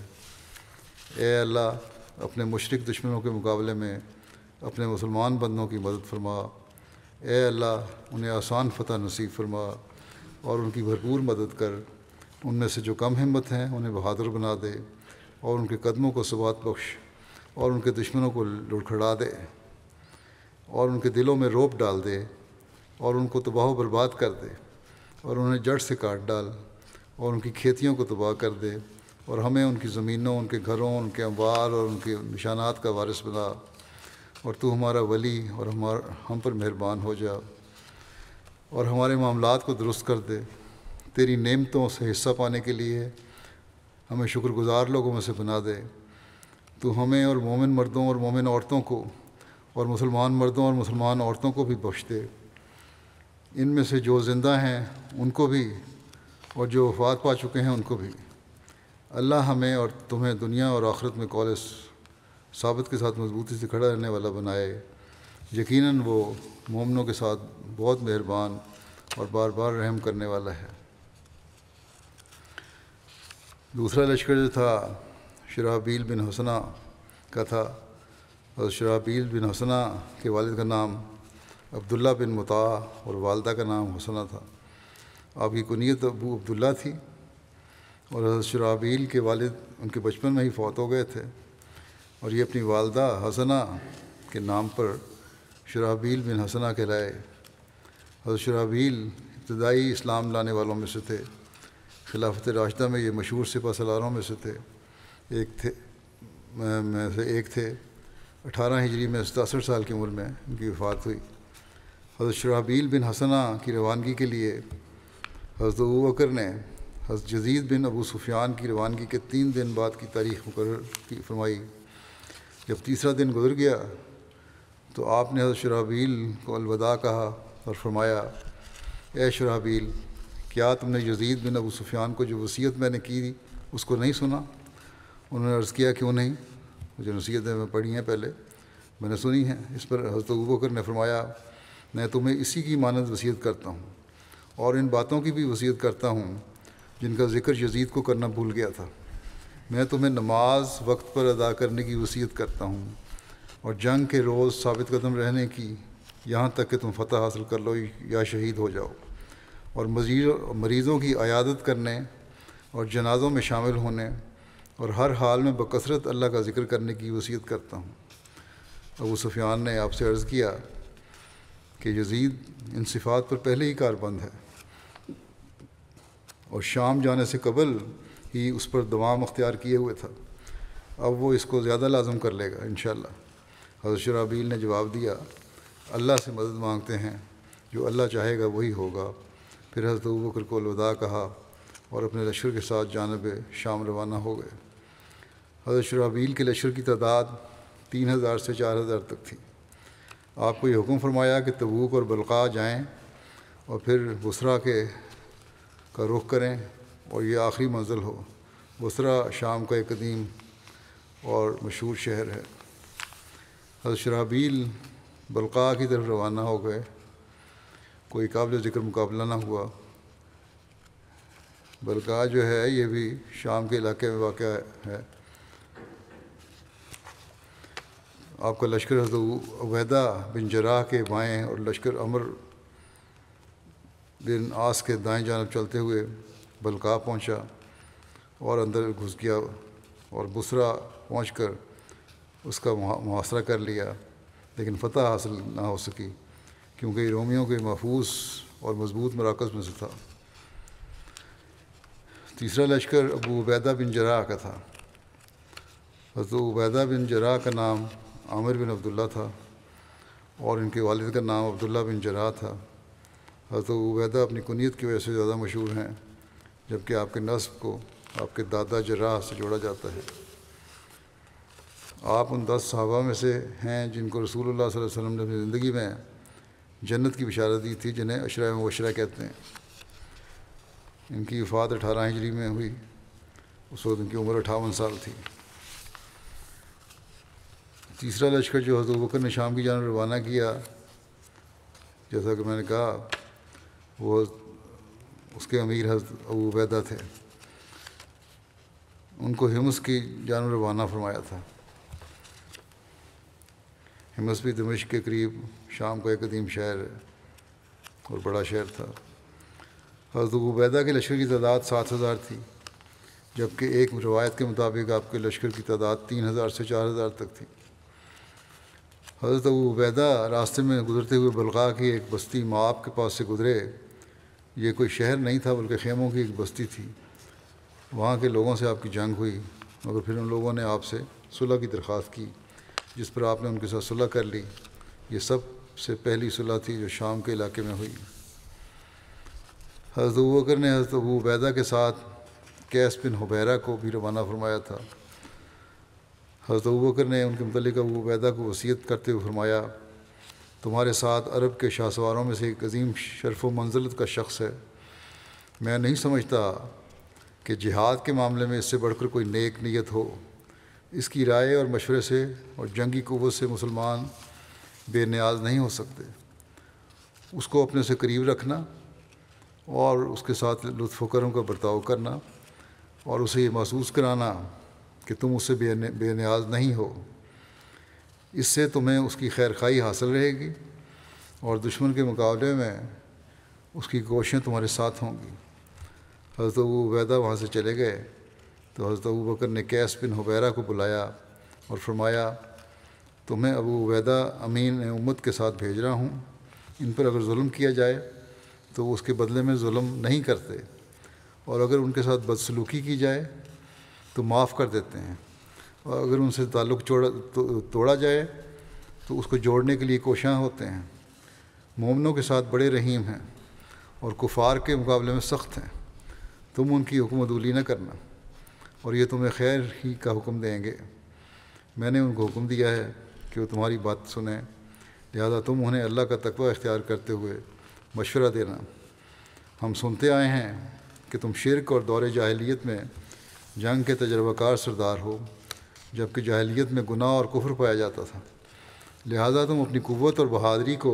ए अल्लाह अपने मुशरक दुश्मनों के मुकाबले में अपने मुसलमान बंदों की मदद फरमा ए अल्लाह उन्हें आसान फतह नसीब फरमा और उनकी भरपूर मदद कर उनमें से जो कम हिम्मत हैं उन्हें बहादुर बना दे और उनके कदमों को सबात बख्श और उनके दुश्मनों को लुड़खड़ा दे और उनके दिलों में रोप डाल दे और उनको तबाह बर्बाद कर दे और उन्हें जड़ से काट डाल और उनकी खेतियों को तबाह कर दे और हमें उनकी ज़मीनों उनके घरों उनके अंबार और उनके निशानात का वारिस बना और तू हमारा वली और हमार हम पर मेहरबान हो जा और हमारे मामला को दुरुस्त कर दे तेरी नेमतों से हिस्सा पाने के लिए हमें शुक्रगुजार लोगों में से बना दे तो हमें और मोमिन मर्दों और मोमिन औरतों को और मुसलमान मर्दों और मुसलमान औरतों को भी बख्श दे इनमें से जो ज़िंदा हैं उनको भी और जो वफात पा चुके हैं उनको भी अल्लाह हमें और तुम्हें दुनिया और आखरत में कॉलेज साबित के साथ मजबूती से खड़ा रहने वाला बनाए यकीनन वो मोमनों के साथ बहुत मेहरबान और बार बार रहम करने वाला है दूसरा लश्कर जो था शराबील बिन हसना का था और शराबील बिन हसना के वालिद का नाम अब्दुल्ला बिन मुता और वालदा का नाम हसना था आपकी कुनीत अबू अब्दुल्ला थी और शराबील के वालिद उनके बचपन में ही फौत हो गए थे और ये अपनी वालदा हसना के नाम पर शराबील बिन हसना कहलाए और शराबील इब्तदाई इस्लाम लाने वालों में से थे खिलाफत राशदा में ये मशहूर सिपा सलारों में से थे एक थे में से एक थे अठारह हिजरी में सतासठ साल की उम्र में उनकी वफ़ात हुई हज़रत शराबील बिन हसना की रवानगी के लिए हज़रत अबूबकर ने हज़रत जजीद बिन अबू सुफियान की रवानगी के तीन दिन बाद की तारीख मुकर की फरमाई जब तीसरा दिन गुजर गया तो आपने हज़रत शराबील को अलविदा कहा और फरमाया ए शराबील क्या तुमने यजीद बिन अबू सुफियान को जो वसीयत मैंने की थी उसको नहीं सुना उन्होंने अर्ज़ किया क्यों नहीं जो नसीहतें मैं पढ़ी हैं पहले मैंने सुनी हैं इस पर हजरत बकर ने फरमाया मैं तुम्हें इसी की मानद वसीयत करता हूँ और इन बातों की भी वसीयत करता हूँ जिनका जिक्र यजीद को करना भूल गया था मैं तुम्हें नमाज वक्त पर अदा करने की वसीयत करता हूँ और जंग के रोज़ साबित कदम रहने की यहाँ तक कि तुम फतह हासिल कर लो या शहीद हो जाओ और मजीज मरीज़ों की अयादत करने और जनाज़ों में शामिल होने और हर हाल में बकसरत अल्लाह का ज़िक्र करने की वसीयत करता हूँ अबू सुफियान ने आपसे अर्ज़ किया कि यजीद इन सिफात पर पहले ही कारबंद है और शाम जाने से कबल ही उस पर दवाम अख्तियार किए हुए था अब वो इसको ज़्यादा लाजम कर लेगा इन हज़रत शराबील ने जवाब दिया अल्लाह से मदद मांगते हैं जो अल्लाह चाहेगा वही होगा फिर हज़रत बकर को अलविदा कहा और अपने लश्कर के साथ जानब शाम रवाना हो गए हज़रत शराबील के लश्कर की तादाद तीन हज़ार से चार हज़ार तक थी आपको ये हुक्म फरमाया कि तबूक और बलका जाएँ और फिर बसरा के का रुख करें और ये आखिरी मंजिल हो बसरा शाम का एक कदीम और मशहूर शहर है हज़रत शराबील बलका की तरफ रवाना हो गए कोई काबिल ज़िक्र मुकाबला ना हुआ बलका जो है ये भी शाम के इलाके में वाक़ है आपका लश्कर अवैदा बिन जराह के बाएँ और लश्कर अमर बिन आस के दाएं जानब चलते हुए बलका पहुँचा और अंदर घुस गया और बुसरा कर उसका मुहासरा कर लिया लेकिन फतह हासिल ना हो सकी क्योंकि रोमियों के महफूज और मजबूत मराकज में से था तीसरा लश्कर अबू उबैदा बिन जरा का था हजरत तो उबैदा बिन जरा का नाम आमिर बिन अब्दुल्ला था और इनके वालिद का नाम अब्दुल्ला बिन जरा था हजरत तो उबैदा अपनी कुनीत की वजह से ज़्यादा मशहूर हैं जबकि आपके नस्ब को आपके दादा जरा से जोड़ा जाता है आप उन दस साहबा में से हैं जिनको रसूल सल्लल्लाहु अलैहि वसल्लम ने अपनी ज़िंदगी में जन्नत की बिशारत दी थी जिन्हें अशरा वशरा कहते हैं इनकी वफ़ात अठारह हिजरी में हुई उस वक्त उनकी उम्र अठावन साल थी तीसरा लश्कर जो हजरत बकर ने शाम की जान रवाना किया जैसा कि मैंने कहा वो उसके अमीर हजरत अबू थे उनको हिमस की जान रवाना फरमाया था भी दमिश के करीब शाम का एक अदीम शहर है और बड़ा शहर था हजरत के लश्कर की तादाद सात हज़ार थी जबकि एक रवायत के मुताबिक आपके लश्कर की तादाद तीन हज़ार से चार हज़ार तक थी हज़रत अबू उबैदा रास्ते में गुजरते हुए बलगा की एक बस्ती माप के पास से गुजरे ये कोई शहर नहीं था बल्कि खेमों की एक बस्ती थी वहाँ के लोगों से आपकी जंग हुई मगर फिर उन लोगों ने आपसे सुलह की दरख्वास्त की जिस पर आपने उनके साथ सुलह कर ली ये सब से पहली सुलह थी जो शाम के इलाके में हुई हजरत वकर ने हजरत अबू के साथ कैस बिन हुबैरा को भी रवाना फरमाया था हजरत बकर ने उनके मतलब अबू को वसीयत करते हुए फरमाया तुम्हारे साथ अरब के शाहसवारों में से एक अजीम शरफ मंजिलत का शख्स है मैं नहीं समझता कि जिहाद के मामले में इससे बढ़कर कोई नेक नीयत हो इसकी राय और मशवरे से और जंगी कुत से मुसलमान बेनियाज नहीं हो सकते उसको अपने से करीब रखना और उसके साथ लुत्फकरों का बर्ताव करना और उसे ये महसूस कराना कि तुम उससे बेनियाज नहीं हो इससे तुम्हें उसकी खैर खाई हासिल रहेगी और दुश्मन के मुकाबले में उसकी कोशिशें तुम्हारे साथ होंगी हजरत वो वैदा वहाँ से चले गए तो हज़रत अबू बकर ने कैस बिन हुबैरा को बुलाया और फरमाया तुम्हें तो अबू उबैदा अमीन उम्मत के साथ भेज रहा हूँ इन पर अगर जुल्म किया जाए तो उसके बदले में जुल्म नहीं करते और अगर उनके साथ बदसलूकी की जाए तो माफ़ कर देते हैं और अगर उनसे ताल्लुक़ तो, तोड़ा जाए तो उसको जोड़ने के लिए कोशाँ होते हैं मोमनों के साथ बड़े रहीम हैं और कुफार के मुकाबले में सख्त हैं तुम उनकी हुकमदूली न करना और ये तुम्हें खैर ही का हुक्म देंगे मैंने उनको हुक्म दिया है कि वो तुम्हारी बात सुने लिहाजा तुम उन्हें अल्लाह का तकवा इख्तियार करते हुए मशवरा देना हम सुनते आए हैं कि तुम शिरक और दौरे जाहलीत में जंग के तजर्बाकार सरदार हो जबकि जाहलीत में गुनाह और कुफर पाया जाता था लिहाजा तुम अपनी कुत और बहादरी को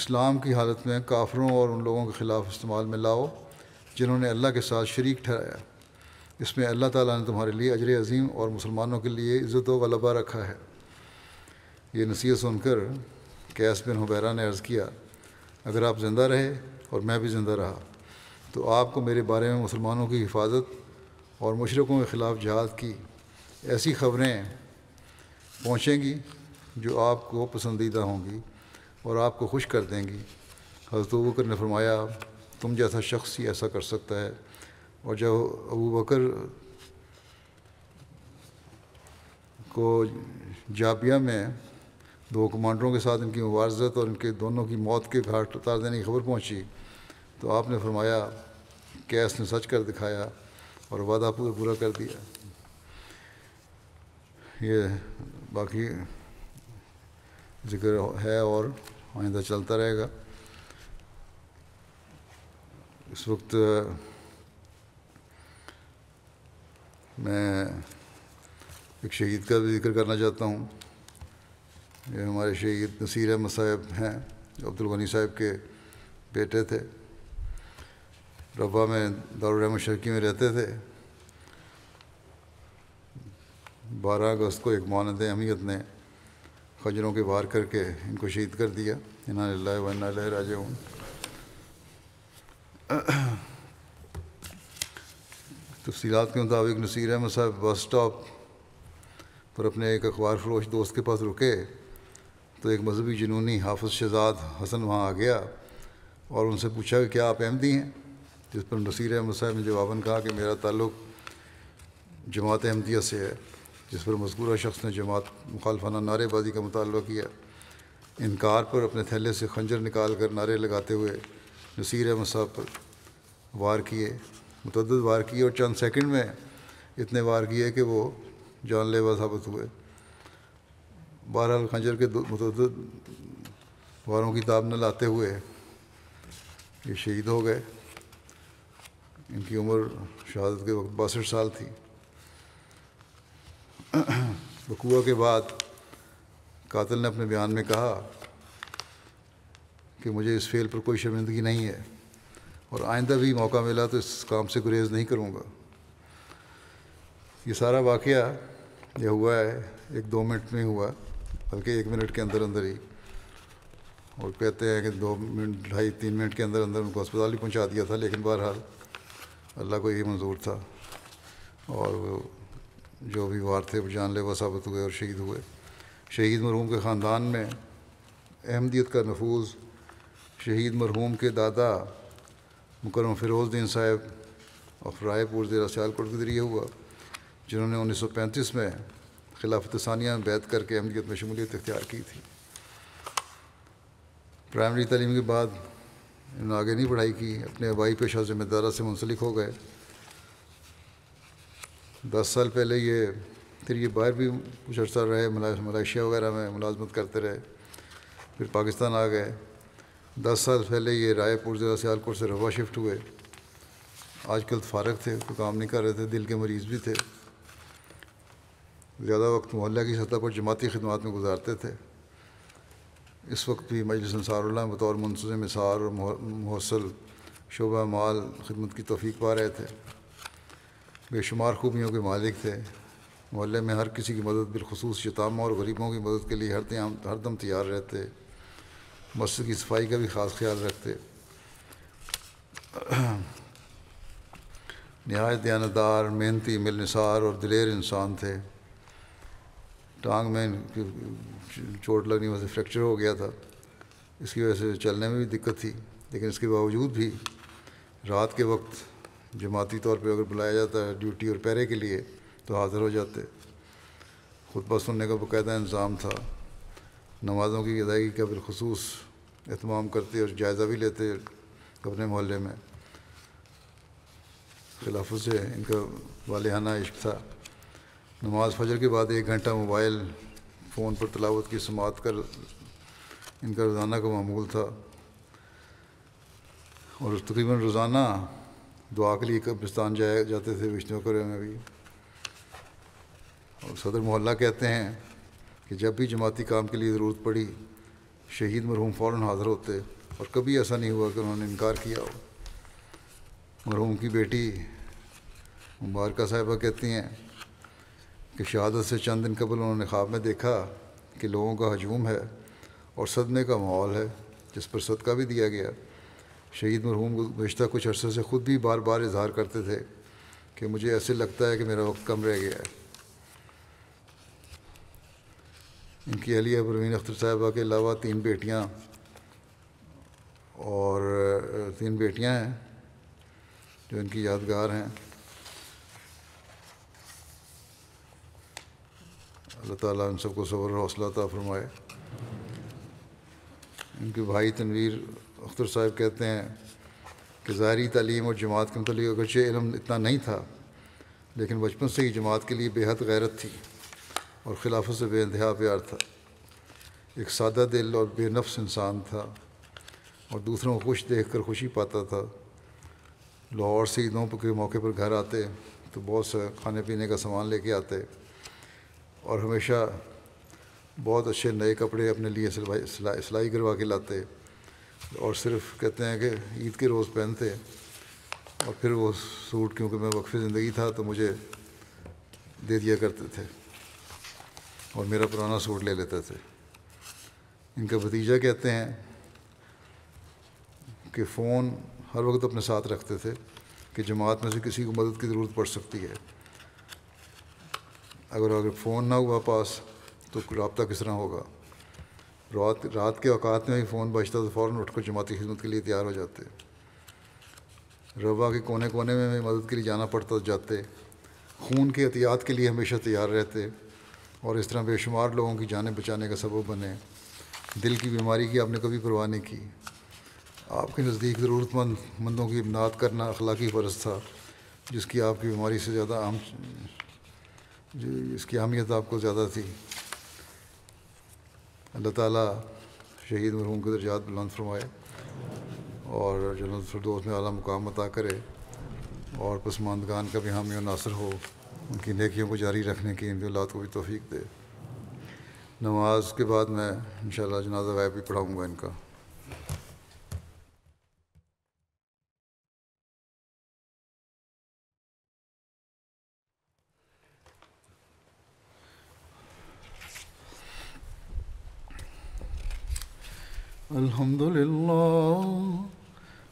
इस्लाम की हालत में काफरों और उन लोगों के ख़िलाफ़ इस्तेमाल में लाओ जिन्होंने अल्लाह के साथ शरीक ठहराया इसमें अल्लाह ताला ने तुम्हारे लिए अजर अजीम और मुसलमानों के लिए इज़्ज़त व गलबा रखा है ये नसीहत सुनकर कैस बिन हुबैरा ने अर्ज़ किया अगर आप ज़िंदा रहे और मैं भी ज़िंदा रहा तो आपको मेरे बारे में मुसलमानों की हिफाजत और मशरक़ों के ख़िलाफ़ जहाद की ऐसी ख़बरें पहुँचेंगी जो आपको पसंदीदा होंगी और आपको खुश कर देंगी हजरत कर ने फरमाया तुम जैसा शख्स ही ऐसा कर सकता है और जब अबू बकर को जापिया में दो कमांडरों के साथ इनकी मुबारजत और इनके दोनों की मौत के घाट उतार देने की खबर पहुंची तो आपने फरमाया कैस ने सच कर दिखाया और वादा पूरा पूरा कर दिया ये बाकी जिक्र है और आइंदा चलता रहेगा इस वक्त मैं एक शहीद का भी जिक्र करना चाहता हूँ ये हमारे शहीद नसीर अहमद साहब हैं अब्दुल गनी साहब के बेटे थे रबा में दारुलहमद शर्की में रहते थे बारह अगस्त को एक मानद अहमियत ने खजरों के बाहर करके इनको शहीद कर दिया इन्ना वन वन्ना राज तफसीत के मुताबिक नसीर अहमद साहब बस स्टॉप पर अपने एक अखबार फरोश दोस्त के पास रुके तो एक मजहबी जुनूनी हाफज शहजाद हसन वहाँ आ गया और उनसे पूछा कि क्या आप अहमदी हैं जिस पर नसीर अहमद साहब ने जवाबन कहा कि मेरा ताल्लुक जमात अहमदिया से है जिस पर मजकूरा शख्स ने जमात मुखालफाना नारेबाजी का मुतालबा किया इनकार पर अपने थैले से खंजर निकाल कर नारे लगाते हुए नसीर अहमद साहब पर वार किए मतद वार किए और चंद सेकंड में इतने वार किए कि वो जानलेवा साबित हुए बहरहाल खंजर के मतद वारों की ताब न लाते हुए ये शहीद हो गए इनकी उम्र शहादत के वक्त बासठ साल थी बकुआ के बाद कातिल ने अपने बयान में कहा कि मुझे इस फेल पर कोई शर्मिंदगी नहीं है और आइंदा भी मौका मिला तो इस काम से गुरेज नहीं करूँगा ये सारा वाक़ यह हुआ है एक दो मिनट में हुआ बल्कि एक मिनट के अंदर अंदर ही और कहते हैं कि दो मिनट ढाई तीन मिनट के अंदर अंदर उनको अस्पताल ही पहुँचा दिया था लेकिन बहरहाल अल्लाह को ये मंजूर था और जो भी वार थे वो जानलेवा साबित हुए और शहीद हुए शहीद मरहूम के ख़ानदान में अहमदियत का नफूज शहीद मरहूम के दादा मुकरम फिरोजद्दीन साहब ऑफ रायपुर ज़िला सियालकोट के ज़रिए हुआ जिन्होंने उन्नीस सौ पैंतीस में खिलाफत सानिया में बैत करके अहमियत में शमूलियत इख्तियार की थी प्राइमरी तलीम के बाद इन्होंने आगे नहीं पढ़ाई की अपने हवाई पेशा ज़िम्मेदारा से मुंसलिक हो गए दस साल पहले ये फिर ये बाहर भी कुछ अर्सा रहे मलेशिया वगैरह में मुलाजमत करते रहे फिर पाकिस्तान आ गए दस साल पहले ये रायपुर जिला सियालकोट से रवा शिफ्ट हुए आजकल तो फारग थे तो काम नहीं कर रहे थे दिल के मरीज़ भी थे ज़्यादा वक्त मोहल्ला की सतह पर जमाती खदमात में गुजारते थे इस वक्त भी मजलिस में बतौर मनसूज मिसार और मौसल शोबा माल खदमत की तोफ़ी पा रहे थे बेशुमार खूबियों के मालिक थे मोहल्ले में हर किसी की मदद बिलखसूस शतामा और गरीबों की मदद के लिए हर हरदम तैयार रहते मस्जिद की सफाई का भी ख़ास ख्याल रखते नहायत दयानदार मेहनती मिलनसार और दिलेर इंसान थे टांग में चोट लगने वजह से फ्रैक्चर हो गया था इसकी वजह से चलने में भी दिक्कत थी लेकिन इसके बावजूद भी रात के वक्त जमाती तौर पर अगर बुलाया जाता है ड्यूटी और पैरे के लिए तो हाज़िर हो जाते खुतबा सुनने का बायदा इंतज़ाम था नमाज़ों की अदायगी का बिलखसूस अहतमाम करते और जायज़ा भी लेते अपने मोहल्ले में खिलाफ़ से इनका वालहाना इश्क था नमाज फजर के बाद एक घंटा मोबाइल फ़ोन पर तलावत की समात कर इनका रोज़ाना का मामूल था और तकरीबन रोज़ाना दुआ के लिए कब्रिस्तान जाया जाते थे विष्णु कर में भी और सदर मोहल्ला कहते हैं कि जब भी जमाती काम के लिए ज़रूरत पड़ी शहीद मरहूम फ़ौर हाज़िर होते और कभी ऐसा नहीं हुआ कि उन्होंने इनकार किया हो मरहूम की बेटी मुबारका साहिबा कहती हैं कि शहादत से चंद दिन कबल उन्होंने ख्वाब में देखा कि लोगों का हजूम है और सदमे का माहौल है जिस पर सदका भी दिया गया शहीद मरहूम गुज्तर कुछ अरसों से ख़ुद भी बार बार इजहार करते थे कि मुझे ऐसे लगता है कि मेरा वक्त कम रह गया है इनकी अली परवीन अख्तर साहबा के अलावा तीन बेटियाँ और तीन बेटियाँ हैं जो इनकी यादगार हैं अल्लाह ताला इन सबको सबर हौसला ता फरमाए इनके भाई तनवीर अख्तर साहब कहते हैं कि ज़ाहरी तलीम और जमात के मतलब अगरचे इलम इतना नहीं था लेकिन बचपन से ही जमात के लिए बेहद गैरत थी और खिलाफत से बेानतहा प्यार था एक सादा दिल और बेनफ्स इंसान था और दूसरों को खुश देख कर खुशी पाता था लाहौर से ईदों के मौके पर घर आते तो बहुत सा खाने पीने का सामान लेके आते और हमेशा बहुत अच्छे नए कपड़े अपने लिए सिलाई सिलाई करवा के लाते और सिर्फ कहते हैं कि ईद के रोज़ पहनते और फिर वो सूट क्योंकि मैं वक्फ़ ज़िंदगी था तो मुझे दे दिया करते थे और मेरा पुराना सूट ले लेते थे इनका भतीजा कहते हैं कि फ़ोन हर वक्त अपने साथ रखते थे कि जमात में से किसी को मदद की ज़रूरत पड़ सकती है अगर अगर फ़ोन ना हुआ पास तो रबता किस तरह होगा रात रात के अवकात में ही फ़ोन बजता तो फ़ौर उठ कर जमाती खिदमत के लिए तैयार हो जाते रवा के कोने कोने में मदद के लिए जाना पड़ता जाते खून के एहतियात के लिए हमेशा तैयार रहते और इस तरह बेशुमार लोगों की जानें बचाने का सबब बने दिल की बीमारी की आपने कभी परवाह नहीं की आपके नज़दीक ज़रूरतमंद मंदों की इमदाद करना अखलाकी फर्ज था जिसकी आपकी बीमारी से ज़्यादा अहम इसकी अहमियत आपको ज़्यादा थी अल्लाह ताला शहीद मरहूम के दर्जात बुलंद फरमाए और जनरल सरदोस में अला मुकाम अता करे और पसमानदगान का भी हामी नासर हो उनकी नेकियों को जारी रखने की इनकी औलाद को भी तोफ़ी दे नमाज के बाद मैं इन जनाजा गायब भी पढ़ाऊँगा इनका الحمد لله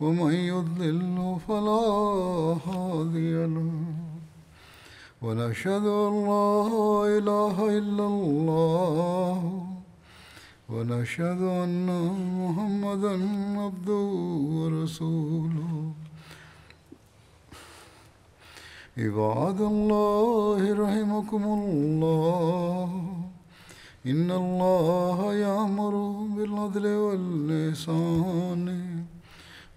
ومن يضلل فلا هادي له ونشهد ان لا اله الا الله ونشهد ان محمدا عبده ورسوله عباد الله رحمكم الله ان الله يامر بالعدل واللسان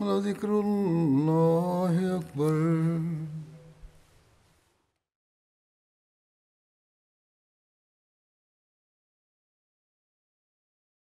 ولذكر الله أكبر